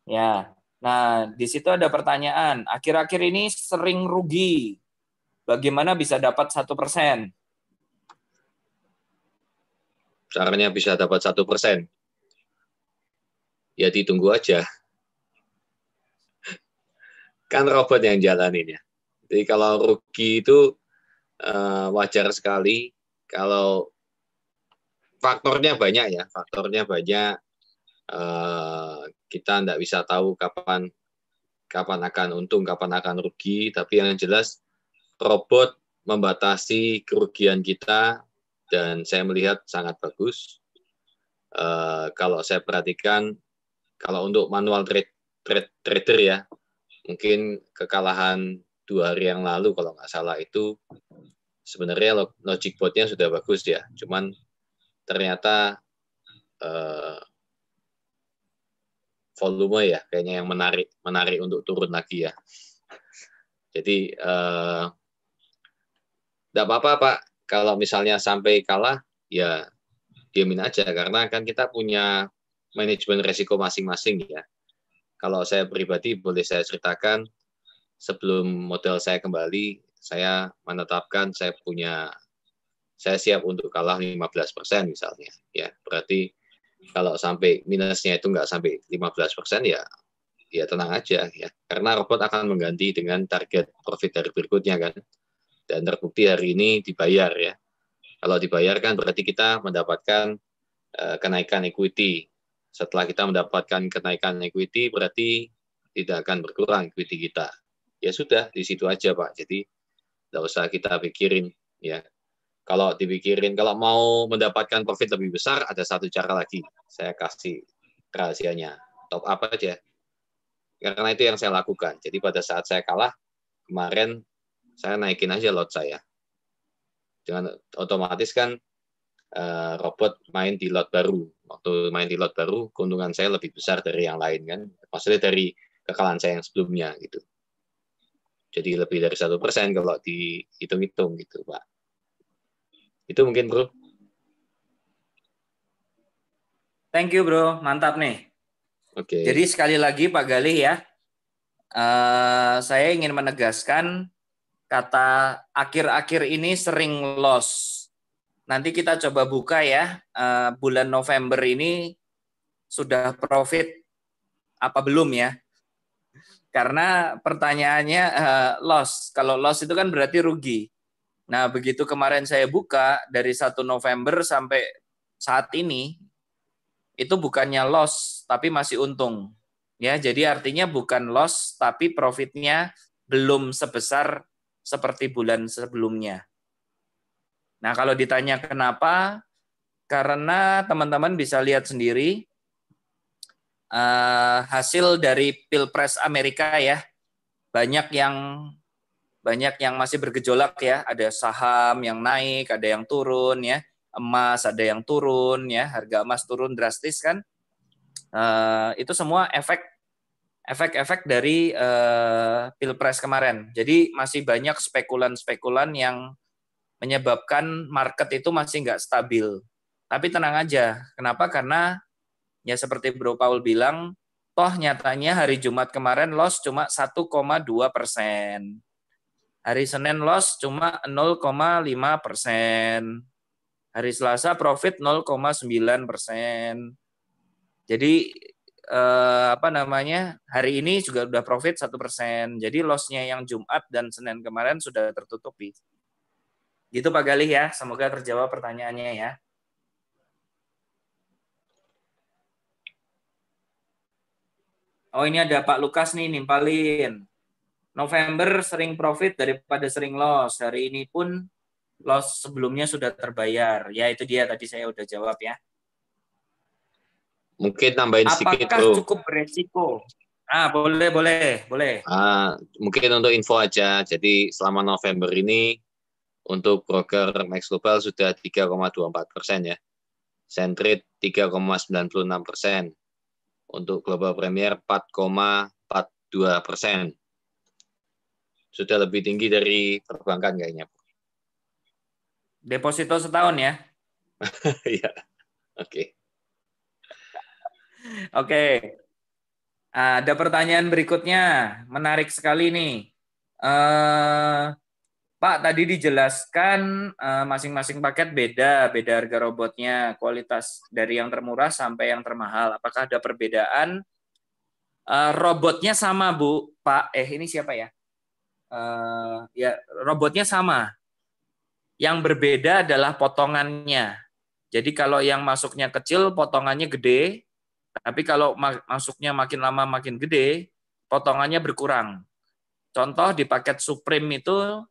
Ya. Nah, di situ ada pertanyaan. Akhir-akhir ini sering rugi. Bagaimana bisa dapat satu persen? Caranya bisa dapat satu persen. Ya ditunggu aja. Kan robot yang jalanin ya. Jadi kalau rugi itu eh, wajar sekali. Kalau faktornya banyak ya, faktornya banyak. Eh, kita tidak bisa tahu kapan kapan akan untung, kapan akan rugi, tapi yang jelas robot membatasi kerugian kita dan saya melihat sangat bagus. Uh, kalau saya perhatikan, kalau untuk manual trade, trade, trader ya, mungkin kekalahan dua hari yang lalu kalau nggak salah itu sebenarnya logik logic botnya sudah bagus ya, cuman ternyata uh, volume ya kayaknya yang menarik menarik untuk turun lagi ya. Jadi tidak eh, apa-apa Pak kalau misalnya sampai kalah ya diamin aja karena kan kita punya manajemen resiko masing-masing ya. Kalau saya pribadi boleh saya ceritakan sebelum model saya kembali saya menetapkan saya punya saya siap untuk kalah 15% misalnya ya. Berarti kalau sampai minusnya itu nggak sampai 15 persen ya ya tenang aja ya karena robot akan mengganti dengan target profit dari berikutnya kan dan terbukti hari ini dibayar ya kalau dibayar kan berarti kita mendapatkan uh, kenaikan equity setelah kita mendapatkan kenaikan equity berarti tidak akan berkurang equity kita ya sudah di situ aja pak jadi tidak usah kita pikirin ya kalau dipikirin, kalau mau mendapatkan profit lebih besar, ada satu cara lagi. Saya kasih rahasianya. Top up aja. Karena itu yang saya lakukan. Jadi pada saat saya kalah, kemarin saya naikin aja lot saya. Dengan otomatis kan eh, robot main di lot baru. Waktu main di lot baru, keuntungan saya lebih besar dari yang lain kan. Maksudnya dari kekalahan saya yang sebelumnya gitu. Jadi lebih dari satu persen kalau dihitung-hitung gitu, Pak. Itu mungkin, Bro. Thank you, Bro. Mantap nih. Oke. Okay. Jadi sekali lagi Pak Galih ya, uh, saya ingin menegaskan kata akhir-akhir ini sering loss. Nanti kita coba buka ya, uh, bulan November ini sudah profit apa belum ya? Karena pertanyaannya uh, loss. Kalau loss itu kan berarti rugi. Nah, begitu kemarin saya buka dari 1 November sampai saat ini itu bukannya loss tapi masih untung. Ya, jadi artinya bukan loss tapi profitnya belum sebesar seperti bulan sebelumnya. Nah, kalau ditanya kenapa? Karena teman-teman bisa lihat sendiri eh, hasil dari Pilpres Amerika ya. Banyak yang banyak yang masih bergejolak ya, ada saham yang naik, ada yang turun ya, emas ada yang turun ya, harga emas turun drastis kan. Uh, itu semua efek efek-efek dari uh, pilpres kemarin. Jadi masih banyak spekulan-spekulan yang menyebabkan market itu masih nggak stabil. Tapi tenang aja, kenapa? Karena ya seperti Bro Paul bilang, toh nyatanya hari Jumat kemarin loss cuma 1,2 persen. Hari Senin loss cuma 0,5 persen. Hari Selasa profit 0,9 persen. Jadi eh, apa namanya hari ini juga udah profit satu persen. Jadi lossnya yang Jumat dan Senin kemarin sudah tertutupi. Gitu Pak Galih ya. Semoga terjawab pertanyaannya ya. Oh ini ada Pak Lukas nih nimpalin. November sering profit daripada sering loss. Hari ini pun loss sebelumnya sudah terbayar. Ya itu dia tadi saya udah jawab ya. Mungkin tambahin Apakah sedikit Apakah cukup beresiko? Ah, boleh, boleh, boleh. Ah, mungkin untuk info aja. Jadi selama November ini untuk broker Max Global sudah 3,24 persen ya. Sentrit 3,96 persen. Untuk Global Premier 4,42 persen sudah lebih tinggi dari perbankan kayaknya. Deposito setahun ya? Iya. Oke. Oke. Ada pertanyaan berikutnya, menarik sekali nih. Uh, Pak, tadi dijelaskan masing eh, masing-masing paket beda, beda harga robotnya, kualitas dari yang termurah sampai yang termahal. Apakah ada perbedaan? Uh, robotnya sama, Bu, Pak. Eh, ini siapa ya? uh, ya robotnya sama. Yang berbeda adalah potongannya. Jadi kalau yang masuknya kecil, potongannya gede. Tapi kalau masuknya makin lama makin gede, potongannya berkurang. Contoh di paket Supreme itu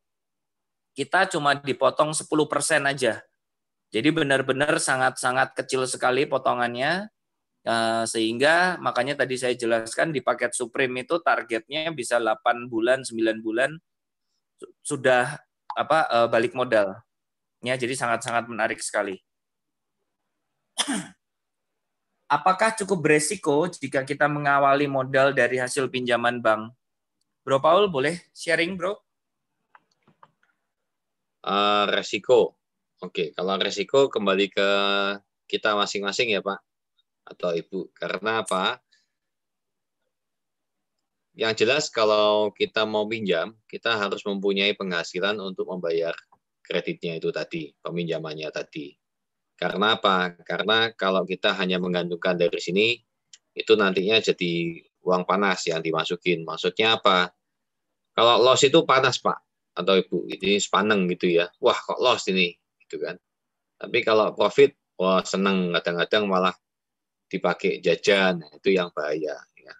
kita cuma dipotong 10% aja. Jadi benar-benar sangat-sangat kecil sekali potongannya Eh, sehingga makanya tadi saya jelaskan di paket Supreme itu targetnya bisa 8 bulan 9 bulan sudah apa eh, balik modal ya jadi sangat-sangat menarik sekali apakah cukup beresiko jika kita mengawali modal dari hasil pinjaman bank Bro Paul boleh sharing Bro uh, resiko oke okay. kalau resiko kembali ke kita masing-masing ya Pak atau ibu. Karena apa? Yang jelas kalau kita mau pinjam, kita harus mempunyai penghasilan untuk membayar kreditnya itu tadi, peminjamannya tadi. Karena apa? Karena kalau kita hanya menggantungkan dari sini, itu nantinya jadi uang panas yang dimasukin. Maksudnya apa? Kalau loss itu panas, Pak, atau Ibu. Ini sepaneng gitu ya. Wah, kok loss ini? Gitu kan. Tapi kalau profit, wah seneng. Kadang-kadang malah dipakai jajan nah, itu yang bahaya ya.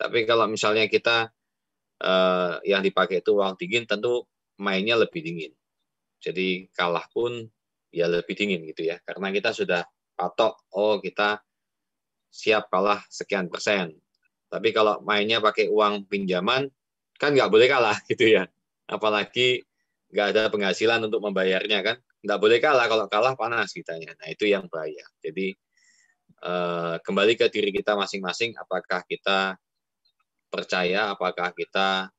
Tapi kalau misalnya kita eh, yang dipakai itu uang dingin tentu mainnya lebih dingin. Jadi kalah pun ya lebih dingin gitu ya karena kita sudah patok oh kita siap kalah sekian persen. Tapi kalau mainnya pakai uang pinjaman kan nggak boleh kalah gitu ya. Apalagi nggak ada penghasilan untuk membayarnya kan nggak boleh kalah kalau kalah panas kitanya nah itu yang bahaya jadi Eh, kembali ke diri kita masing-masing apakah kita percaya apakah kita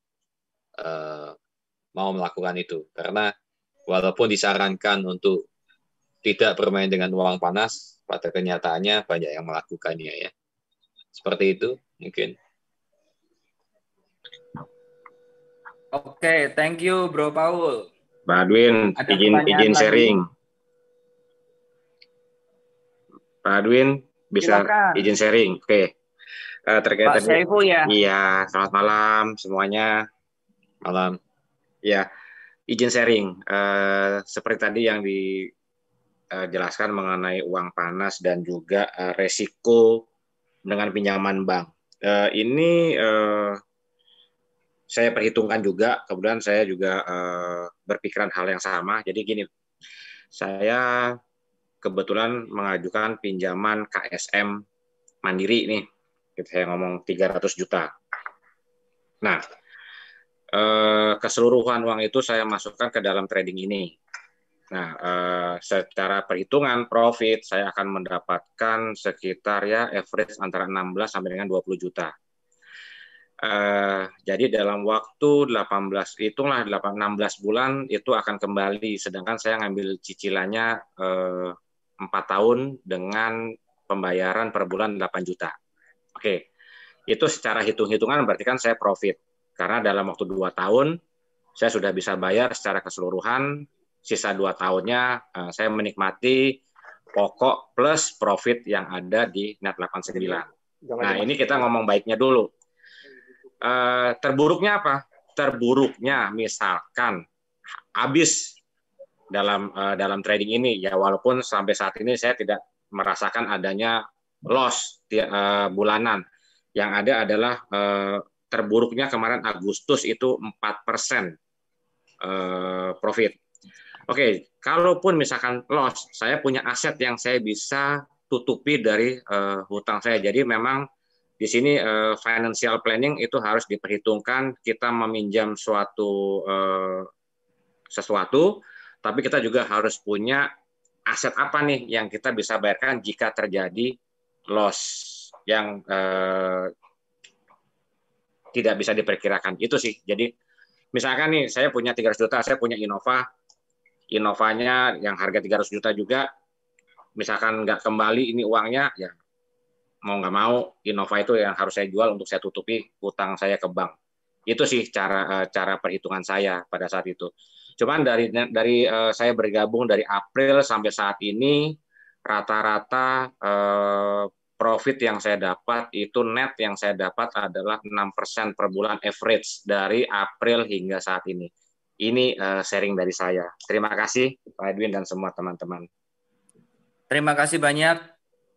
eh, mau melakukan itu karena walaupun disarankan untuk tidak bermain dengan uang panas pada kenyataannya banyak yang melakukannya ya seperti itu mungkin Oke, okay, thank you Bro Paul. Badwin izin izin sharing. Lagi. Pak Adwin, bisa Silakan. izin sharing. Oke. Okay. Uh, eh, terkait Pak tadi. ya. Iya, selamat malam semuanya. Malam. Ya, izin sharing. Uh, seperti tadi yang dijelaskan eh, mengenai uang panas dan juga uh, resiko dengan pinjaman bank. ini saya perhitungkan juga, kemudian saya juga berpikiran hal yang sama. Jadi gini, saya kebetulan mengajukan pinjaman KSM Mandiri nih. Gitu, yang ngomong 300 juta. Nah, eh, keseluruhan uang itu saya masukkan ke dalam trading ini. Nah, eh, secara perhitungan profit saya akan mendapatkan sekitar ya average antara 16 sampai dengan 20 juta. Uh, jadi dalam waktu 18 hitunglah 8 16 bulan itu akan kembali sedangkan saya ngambil cicilannya uh, 4 tahun dengan pembayaran per bulan 8 juta. Oke, itu secara hitung-hitungan berarti kan saya profit. Karena dalam waktu 2 tahun, saya sudah bisa bayar secara keseluruhan, sisa 2 tahunnya eh, saya menikmati pokok plus profit yang ada di net 89. nah, ini kita ngomong baiknya dulu. Eh, terburuknya apa? Terburuknya misalkan habis dalam uh, dalam trading ini ya walaupun sampai saat ini saya tidak merasakan adanya loss uh, bulanan yang ada adalah uh, terburuknya kemarin Agustus itu 4% uh, profit. Oke, okay, kalaupun misalkan loss, saya punya aset yang saya bisa tutupi dari uh, hutang saya. Jadi memang di sini uh, financial planning itu harus diperhitungkan kita meminjam suatu uh, sesuatu tapi kita juga harus punya aset apa nih yang kita bisa bayarkan jika terjadi loss yang eh, tidak bisa diperkirakan. Itu sih. Jadi misalkan nih saya punya 300 juta, saya punya Innova, Innovanya yang harga 300 juta juga, misalkan nggak kembali ini uangnya, ya mau nggak mau Innova itu yang harus saya jual untuk saya tutupi utang saya ke bank. Itu sih cara eh, cara perhitungan saya pada saat itu. Cuman dari dari uh, saya bergabung dari April sampai saat ini rata-rata uh, profit yang saya dapat itu net yang saya dapat adalah 6% per bulan average dari April hingga saat ini. Ini uh, sharing dari saya. Terima kasih Pak Edwin dan semua teman-teman. Terima kasih banyak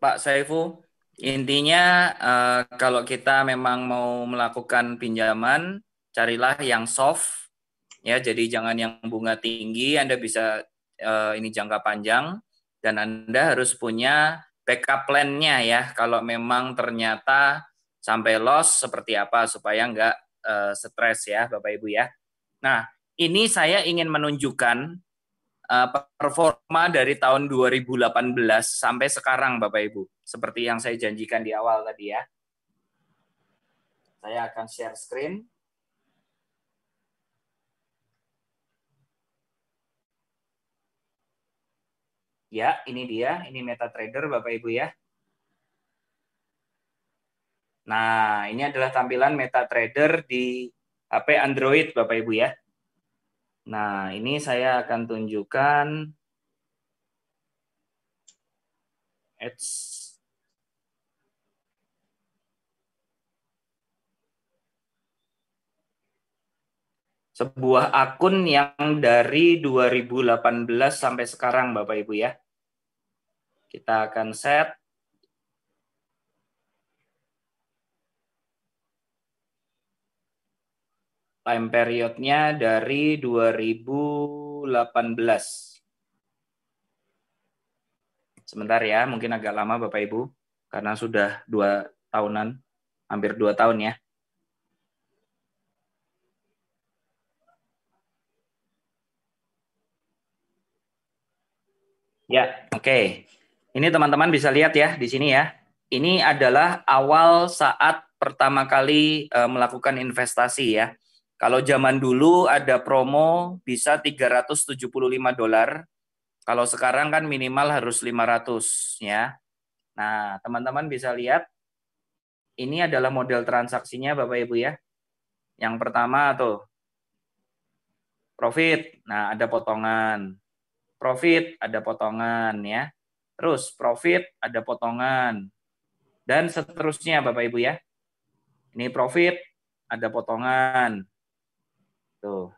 Pak Saifu Intinya uh, kalau kita memang mau melakukan pinjaman, carilah yang soft ya jadi jangan yang bunga tinggi Anda bisa uh, ini jangka panjang dan Anda harus punya backup plan-nya ya kalau memang ternyata sampai loss seperti apa supaya nggak uh, stres ya Bapak Ibu ya. Nah, ini saya ingin menunjukkan eh, performa dari tahun 2018 sampai sekarang Bapak Ibu, seperti yang saya janjikan di awal tadi ya. Saya akan share screen. Ya, ini dia, ini MetaTrader Bapak Ibu ya. Nah, ini adalah tampilan MetaTrader di HP Android Bapak Ibu ya. Nah, ini saya akan tunjukkan sebuah akun yang dari 2018 sampai sekarang Bapak Ibu ya. Kita akan set time periodnya dari 2018. Sebentar ya, mungkin agak lama Bapak Ibu, karena sudah dua tahunan, hampir dua tahun ya. Ya, oke. Okay. Ini teman-teman bisa lihat ya di sini ya. Ini adalah awal saat pertama kali e, melakukan investasi ya. Kalau zaman dulu ada promo bisa 375 dolar. Kalau sekarang kan minimal harus 500 ya. Nah, teman-teman bisa lihat ini adalah model transaksinya Bapak Ibu ya. Yang pertama tuh profit. Nah, ada potongan profit ada potongan ya. Terus profit ada potongan. Dan seterusnya Bapak Ibu ya. Ini profit ada potongan. Tuh.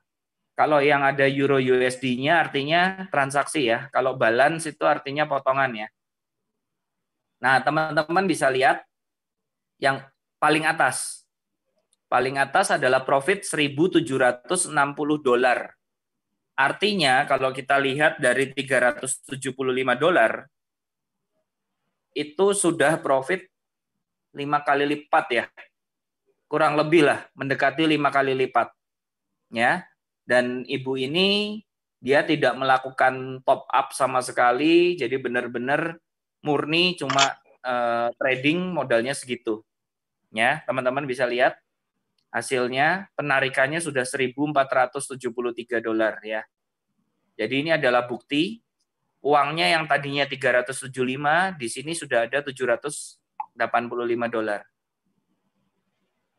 Kalau yang ada euro USD-nya artinya transaksi ya. Kalau balance itu artinya potongan ya. Nah, teman-teman bisa lihat yang paling atas. Paling atas adalah profit 1760 dolar Artinya kalau kita lihat dari 375 dolar itu sudah profit lima kali lipat ya. Kurang lebih lah mendekati lima kali lipat. Ya. Dan ibu ini dia tidak melakukan top up sama sekali, jadi benar-benar murni cuma uh, trading modalnya segitu. Ya, teman-teman bisa lihat Hasilnya penarikannya sudah 1.473 dolar ya. Jadi ini adalah bukti uangnya yang tadinya 375 di sini sudah ada 785 dolar.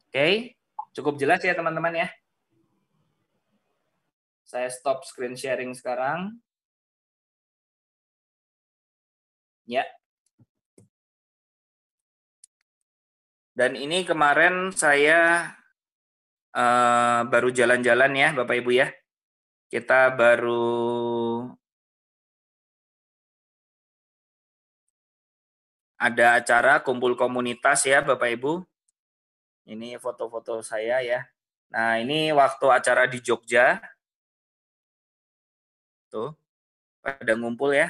Oke, cukup jelas ya teman-teman ya. Saya stop screen sharing sekarang. Ya. Dan ini kemarin saya Eh, baru jalan-jalan ya Bapak Ibu ya. Kita baru ada acara kumpul komunitas ya Bapak Ibu. Ini foto-foto saya ya. Nah, ini waktu acara di Jogja. Tuh, pada ngumpul ya.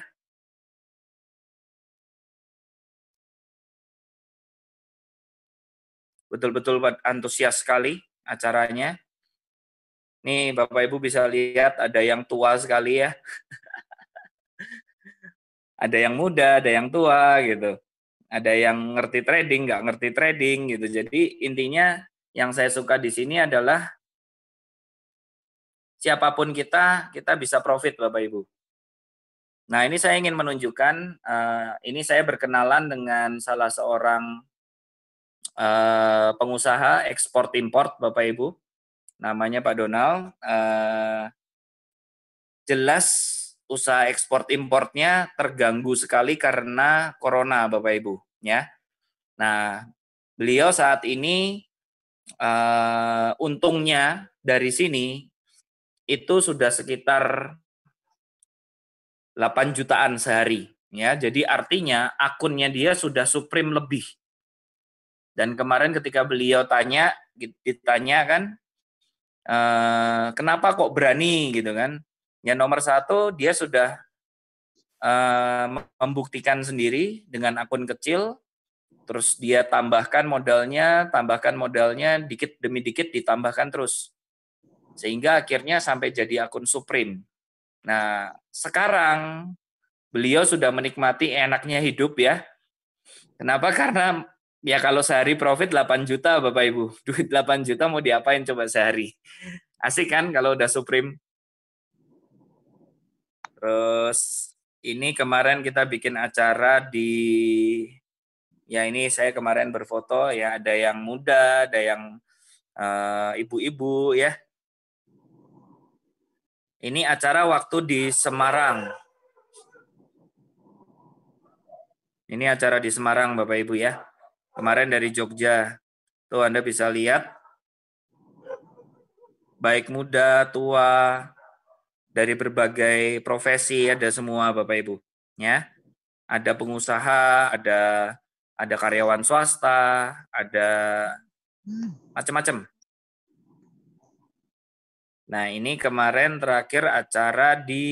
Betul-betul antusias sekali acaranya. Nih Bapak Ibu bisa lihat ada yang tua sekali ya. ada yang muda, ada yang tua gitu. Ada yang ngerti trading, nggak ngerti trading gitu. Jadi intinya yang saya suka di sini adalah siapapun kita, kita bisa profit Bapak Ibu. Nah ini saya ingin menunjukkan, eh, ini saya berkenalan dengan salah seorang Eh, pengusaha ekspor impor Bapak Ibu. Namanya Pak Donald. Uh, jelas usaha ekspor importnya terganggu sekali karena corona Bapak Ibu ya. Nah, beliau saat ini uh, untungnya dari sini itu sudah sekitar 8 jutaan sehari ya. Jadi artinya akunnya dia sudah supreme lebih dan kemarin ketika beliau tanya, ditanya kan, e, kenapa kok berani gitu kan? Yang nomor satu dia sudah e, membuktikan sendiri dengan akun kecil, terus dia tambahkan modalnya, tambahkan modalnya, dikit demi dikit ditambahkan terus, sehingga akhirnya sampai jadi akun Supreme. Nah sekarang beliau sudah menikmati enaknya hidup ya. Kenapa? Karena Ya kalau sehari profit 8 juta Bapak Ibu. Duit 8 juta mau diapain coba sehari? Asik kan kalau udah Supreme? Terus ini kemarin kita bikin acara di ya ini saya kemarin berfoto ya ada yang muda, ada yang eh, ibu-ibu uh, ibu -ibu, ya. Ini acara waktu di Semarang. Ini acara di Semarang Bapak Ibu ya kemarin dari Jogja. Tuh Anda bisa lihat baik muda, tua, dari berbagai profesi ada semua Bapak Ibu, ya. Ada pengusaha, ada ada karyawan swasta, ada macam-macam. Nah, ini kemarin terakhir acara di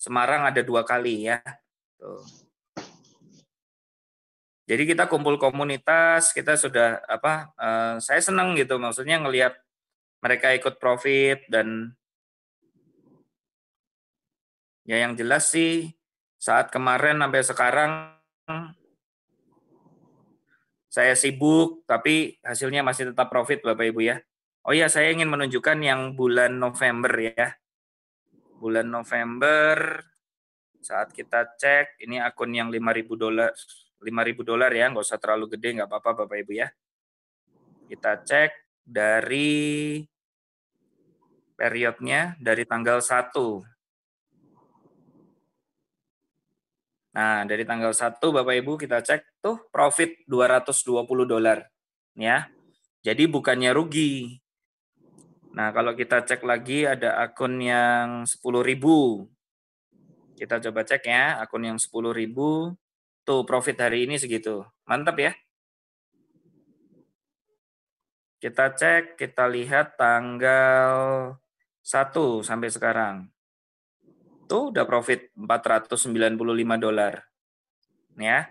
Semarang ada dua kali ya. Tuh. Jadi kita kumpul komunitas, kita sudah apa? Uh, saya senang gitu, maksudnya ngelihat mereka ikut profit dan ya yang jelas sih saat kemarin sampai sekarang saya sibuk tapi hasilnya masih tetap profit Bapak Ibu ya. Oh ya, saya ingin menunjukkan yang bulan November ya. Bulan November saat kita cek ini akun yang 5000 dolar 5.000 dolar ya, nggak usah terlalu gede, nggak apa-apa Bapak Ibu ya. Kita cek dari periodnya dari tanggal 1. Nah, dari tanggal 1 Bapak Ibu kita cek tuh profit 220 dolar ya. Jadi bukannya rugi. Nah, kalau kita cek lagi ada akun yang 10.000. Kita coba cek ya, akun yang 10.000 to profit hari ini segitu. Mantap ya. Kita cek, kita lihat tanggal 1 sampai sekarang. Tuh udah profit 495 dolar. Ya.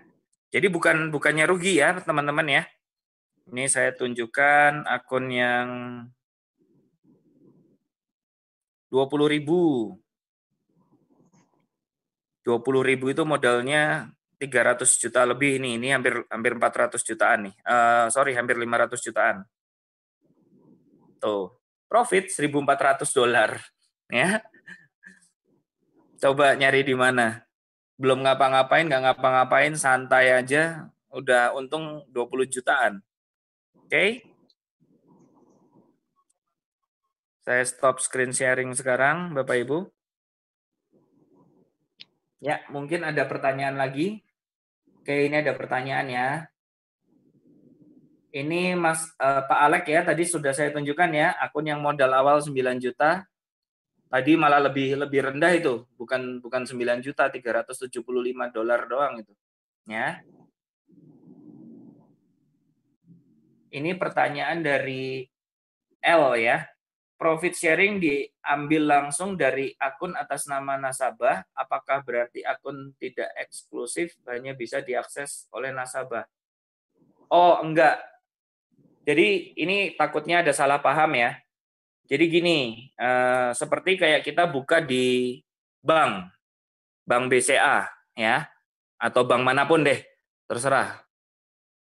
Jadi bukan bukannya rugi ya, teman-teman ya. Ini saya tunjukkan akun yang 20.000. ribu. ribu itu modalnya 300 juta lebih ini, ini hampir hampir 400 jutaan nih. Uh, sorry, hampir 500 jutaan. Tuh, profit 1.400 dolar. Ya, coba nyari di mana. Belum ngapa-ngapain, nggak ngapa-ngapain, santai aja. Udah untung 20 jutaan. Oke? Okay? Saya stop screen sharing sekarang, Bapak Ibu. Ya, mungkin ada pertanyaan lagi. Oke, ini ada pertanyaan ya. Ini Mas uh, Pak Alek ya, tadi sudah saya tunjukkan ya, akun yang modal awal 9 juta. Tadi malah lebih lebih rendah itu, bukan bukan 9 juta, 375 dolar doang itu. Ya. Ini pertanyaan dari L ya profit sharing diambil langsung dari akun atas nama nasabah, apakah berarti akun tidak eksklusif hanya bisa diakses oleh nasabah? Oh, enggak. Jadi ini takutnya ada salah paham ya. Jadi gini, eh, seperti kayak kita buka di bank, bank BCA ya, atau bank manapun deh, terserah.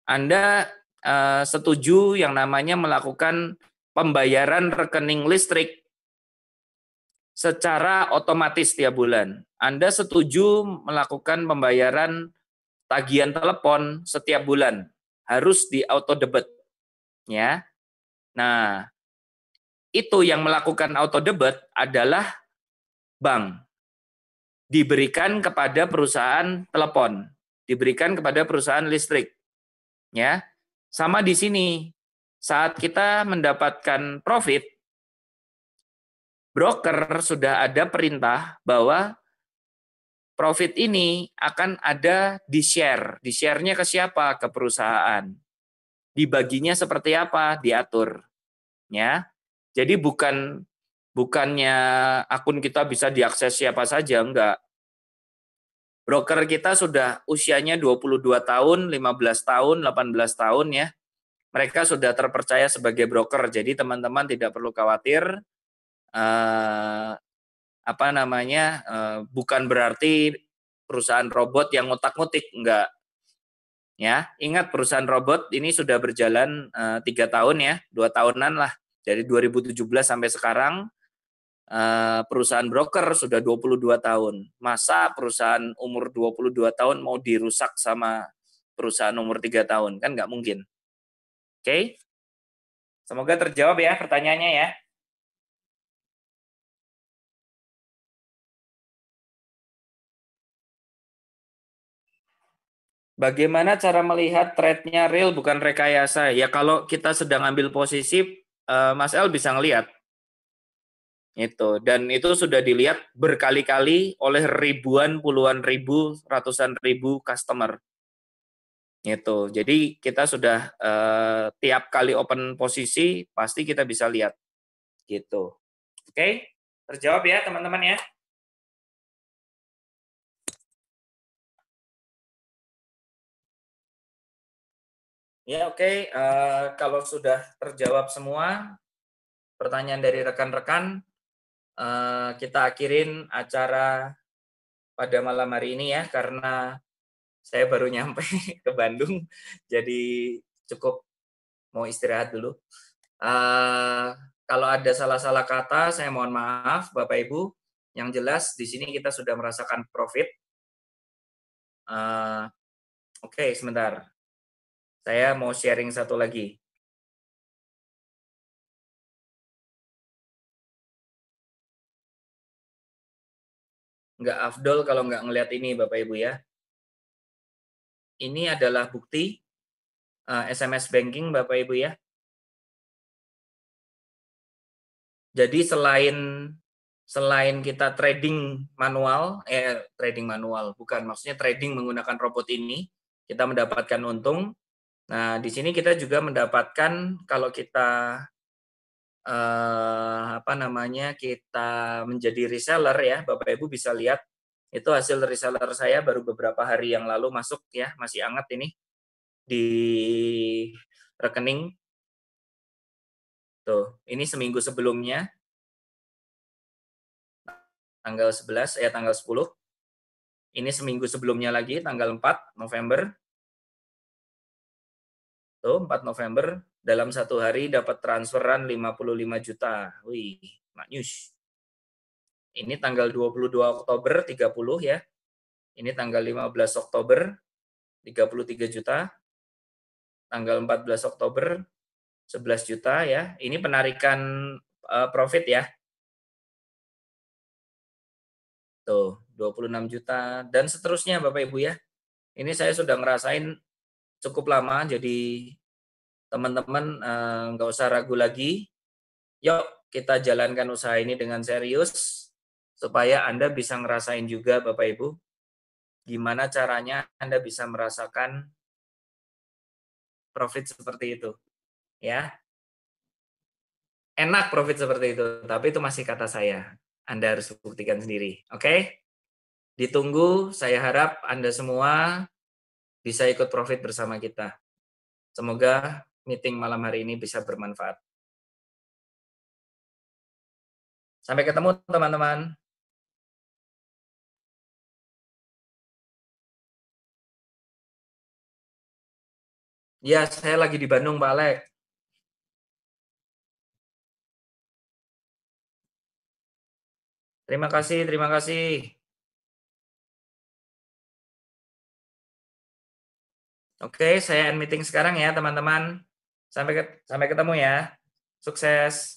Anda eh, setuju yang namanya melakukan pembayaran rekening listrik secara otomatis tiap bulan. Anda setuju melakukan pembayaran tagihan telepon setiap bulan. Harus di auto debit. Ya. Nah, itu yang melakukan auto debit adalah bank. Diberikan kepada perusahaan telepon, diberikan kepada perusahaan listrik. Ya. Sama di sini, saat kita mendapatkan profit, broker sudah ada perintah bahwa profit ini akan ada di share. Di share-nya ke siapa? Ke perusahaan. Dibaginya seperti apa? Diatur. Ya. Jadi bukan bukannya akun kita bisa diakses siapa saja, enggak. Broker kita sudah usianya 22 tahun, 15 tahun, 18 tahun ya mereka sudah terpercaya sebagai broker. Jadi teman-teman tidak perlu khawatir eh, apa namanya eh, bukan berarti perusahaan robot yang otak ngotik enggak. Ya, ingat perusahaan robot ini sudah berjalan eh, tiga eh, tahun ya, dua tahunan lah. Dari 2017 sampai sekarang eh, perusahaan broker sudah 22 tahun. Masa perusahaan umur 22 tahun mau dirusak sama perusahaan umur tiga tahun? Kan nggak mungkin. Oke. Semoga terjawab ya pertanyaannya ya. Bagaimana cara melihat trade-nya real bukan rekayasa? Ya kalau kita sedang ambil posisi, eh, Mas El bisa ngelihat. Itu. Dan itu sudah dilihat berkali-kali oleh ribuan, puluhan ribu, ratusan ribu customer. Itu. Jadi kita sudah uh, tiap kali open posisi pasti kita bisa lihat gitu. Oke, okay? terjawab ya teman-teman ya. Ya oke, okay. uh, eh, kalau sudah terjawab semua pertanyaan dari rekan-rekan, uh, kita akhirin acara pada malam hari ini ya, karena saya baru nyampe ke Bandung jadi cukup mau istirahat dulu uh, kalau ada salah-salah kata saya mohon maaf Bapak Ibu yang jelas di sini kita sudah merasakan profit uh, oke okay, sebentar saya mau sharing satu lagi nggak afdol kalau nggak ngelihat ini Bapak Ibu ya ini adalah bukti SMS eh, banking Bapak Ibu ya. Jadi selain selain kita trading manual, eh trading manual bukan maksudnya trading menggunakan robot ini, kita mendapatkan untung. Nah, di sini kita juga mendapatkan kalau kita eh, apa namanya? kita menjadi reseller ya, Bapak Ibu bisa lihat itu hasil reseller saya baru beberapa hari yang lalu masuk ya, masih hangat ini di rekening. Tuh, ini seminggu sebelumnya tanggal 11 ya eh, tanggal 10. Ini seminggu sebelumnya lagi tanggal 4 November. Tuh, 4 November dalam satu hari dapat transferan 55 juta. Wih, maknyus. Ini tanggal 22 Oktober 30 ya. Ini tanggal 15 Oktober 33 juta. Tanggal 14 Oktober 11 juta ya. Ini penarikan eh, profit ya. Tuh, 26 juta dan seterusnya Bapak Ibu ya. Ini saya sudah ngerasain cukup lama jadi teman-teman eh, nggak -teman, usah ragu lagi. Yuk kita jalankan usaha ini dengan serius supaya Anda bisa ngerasain juga Bapak Ibu gimana caranya Anda bisa merasakan profit seperti itu. Ya. Enak profit seperti itu, tapi itu masih kata saya. Anda harus buktikan sendiri. Oke? Ditunggu, saya harap Anda semua bisa ikut profit bersama kita. Semoga meeting malam hari ini bisa bermanfaat. Sampai ketemu teman-teman. Ya, saya lagi di Bandung, Pak Alek. Terima kasih, terima kasih. Oke, saya end meeting sekarang ya, teman-teman. Sampai sampai ketemu ya. Sukses.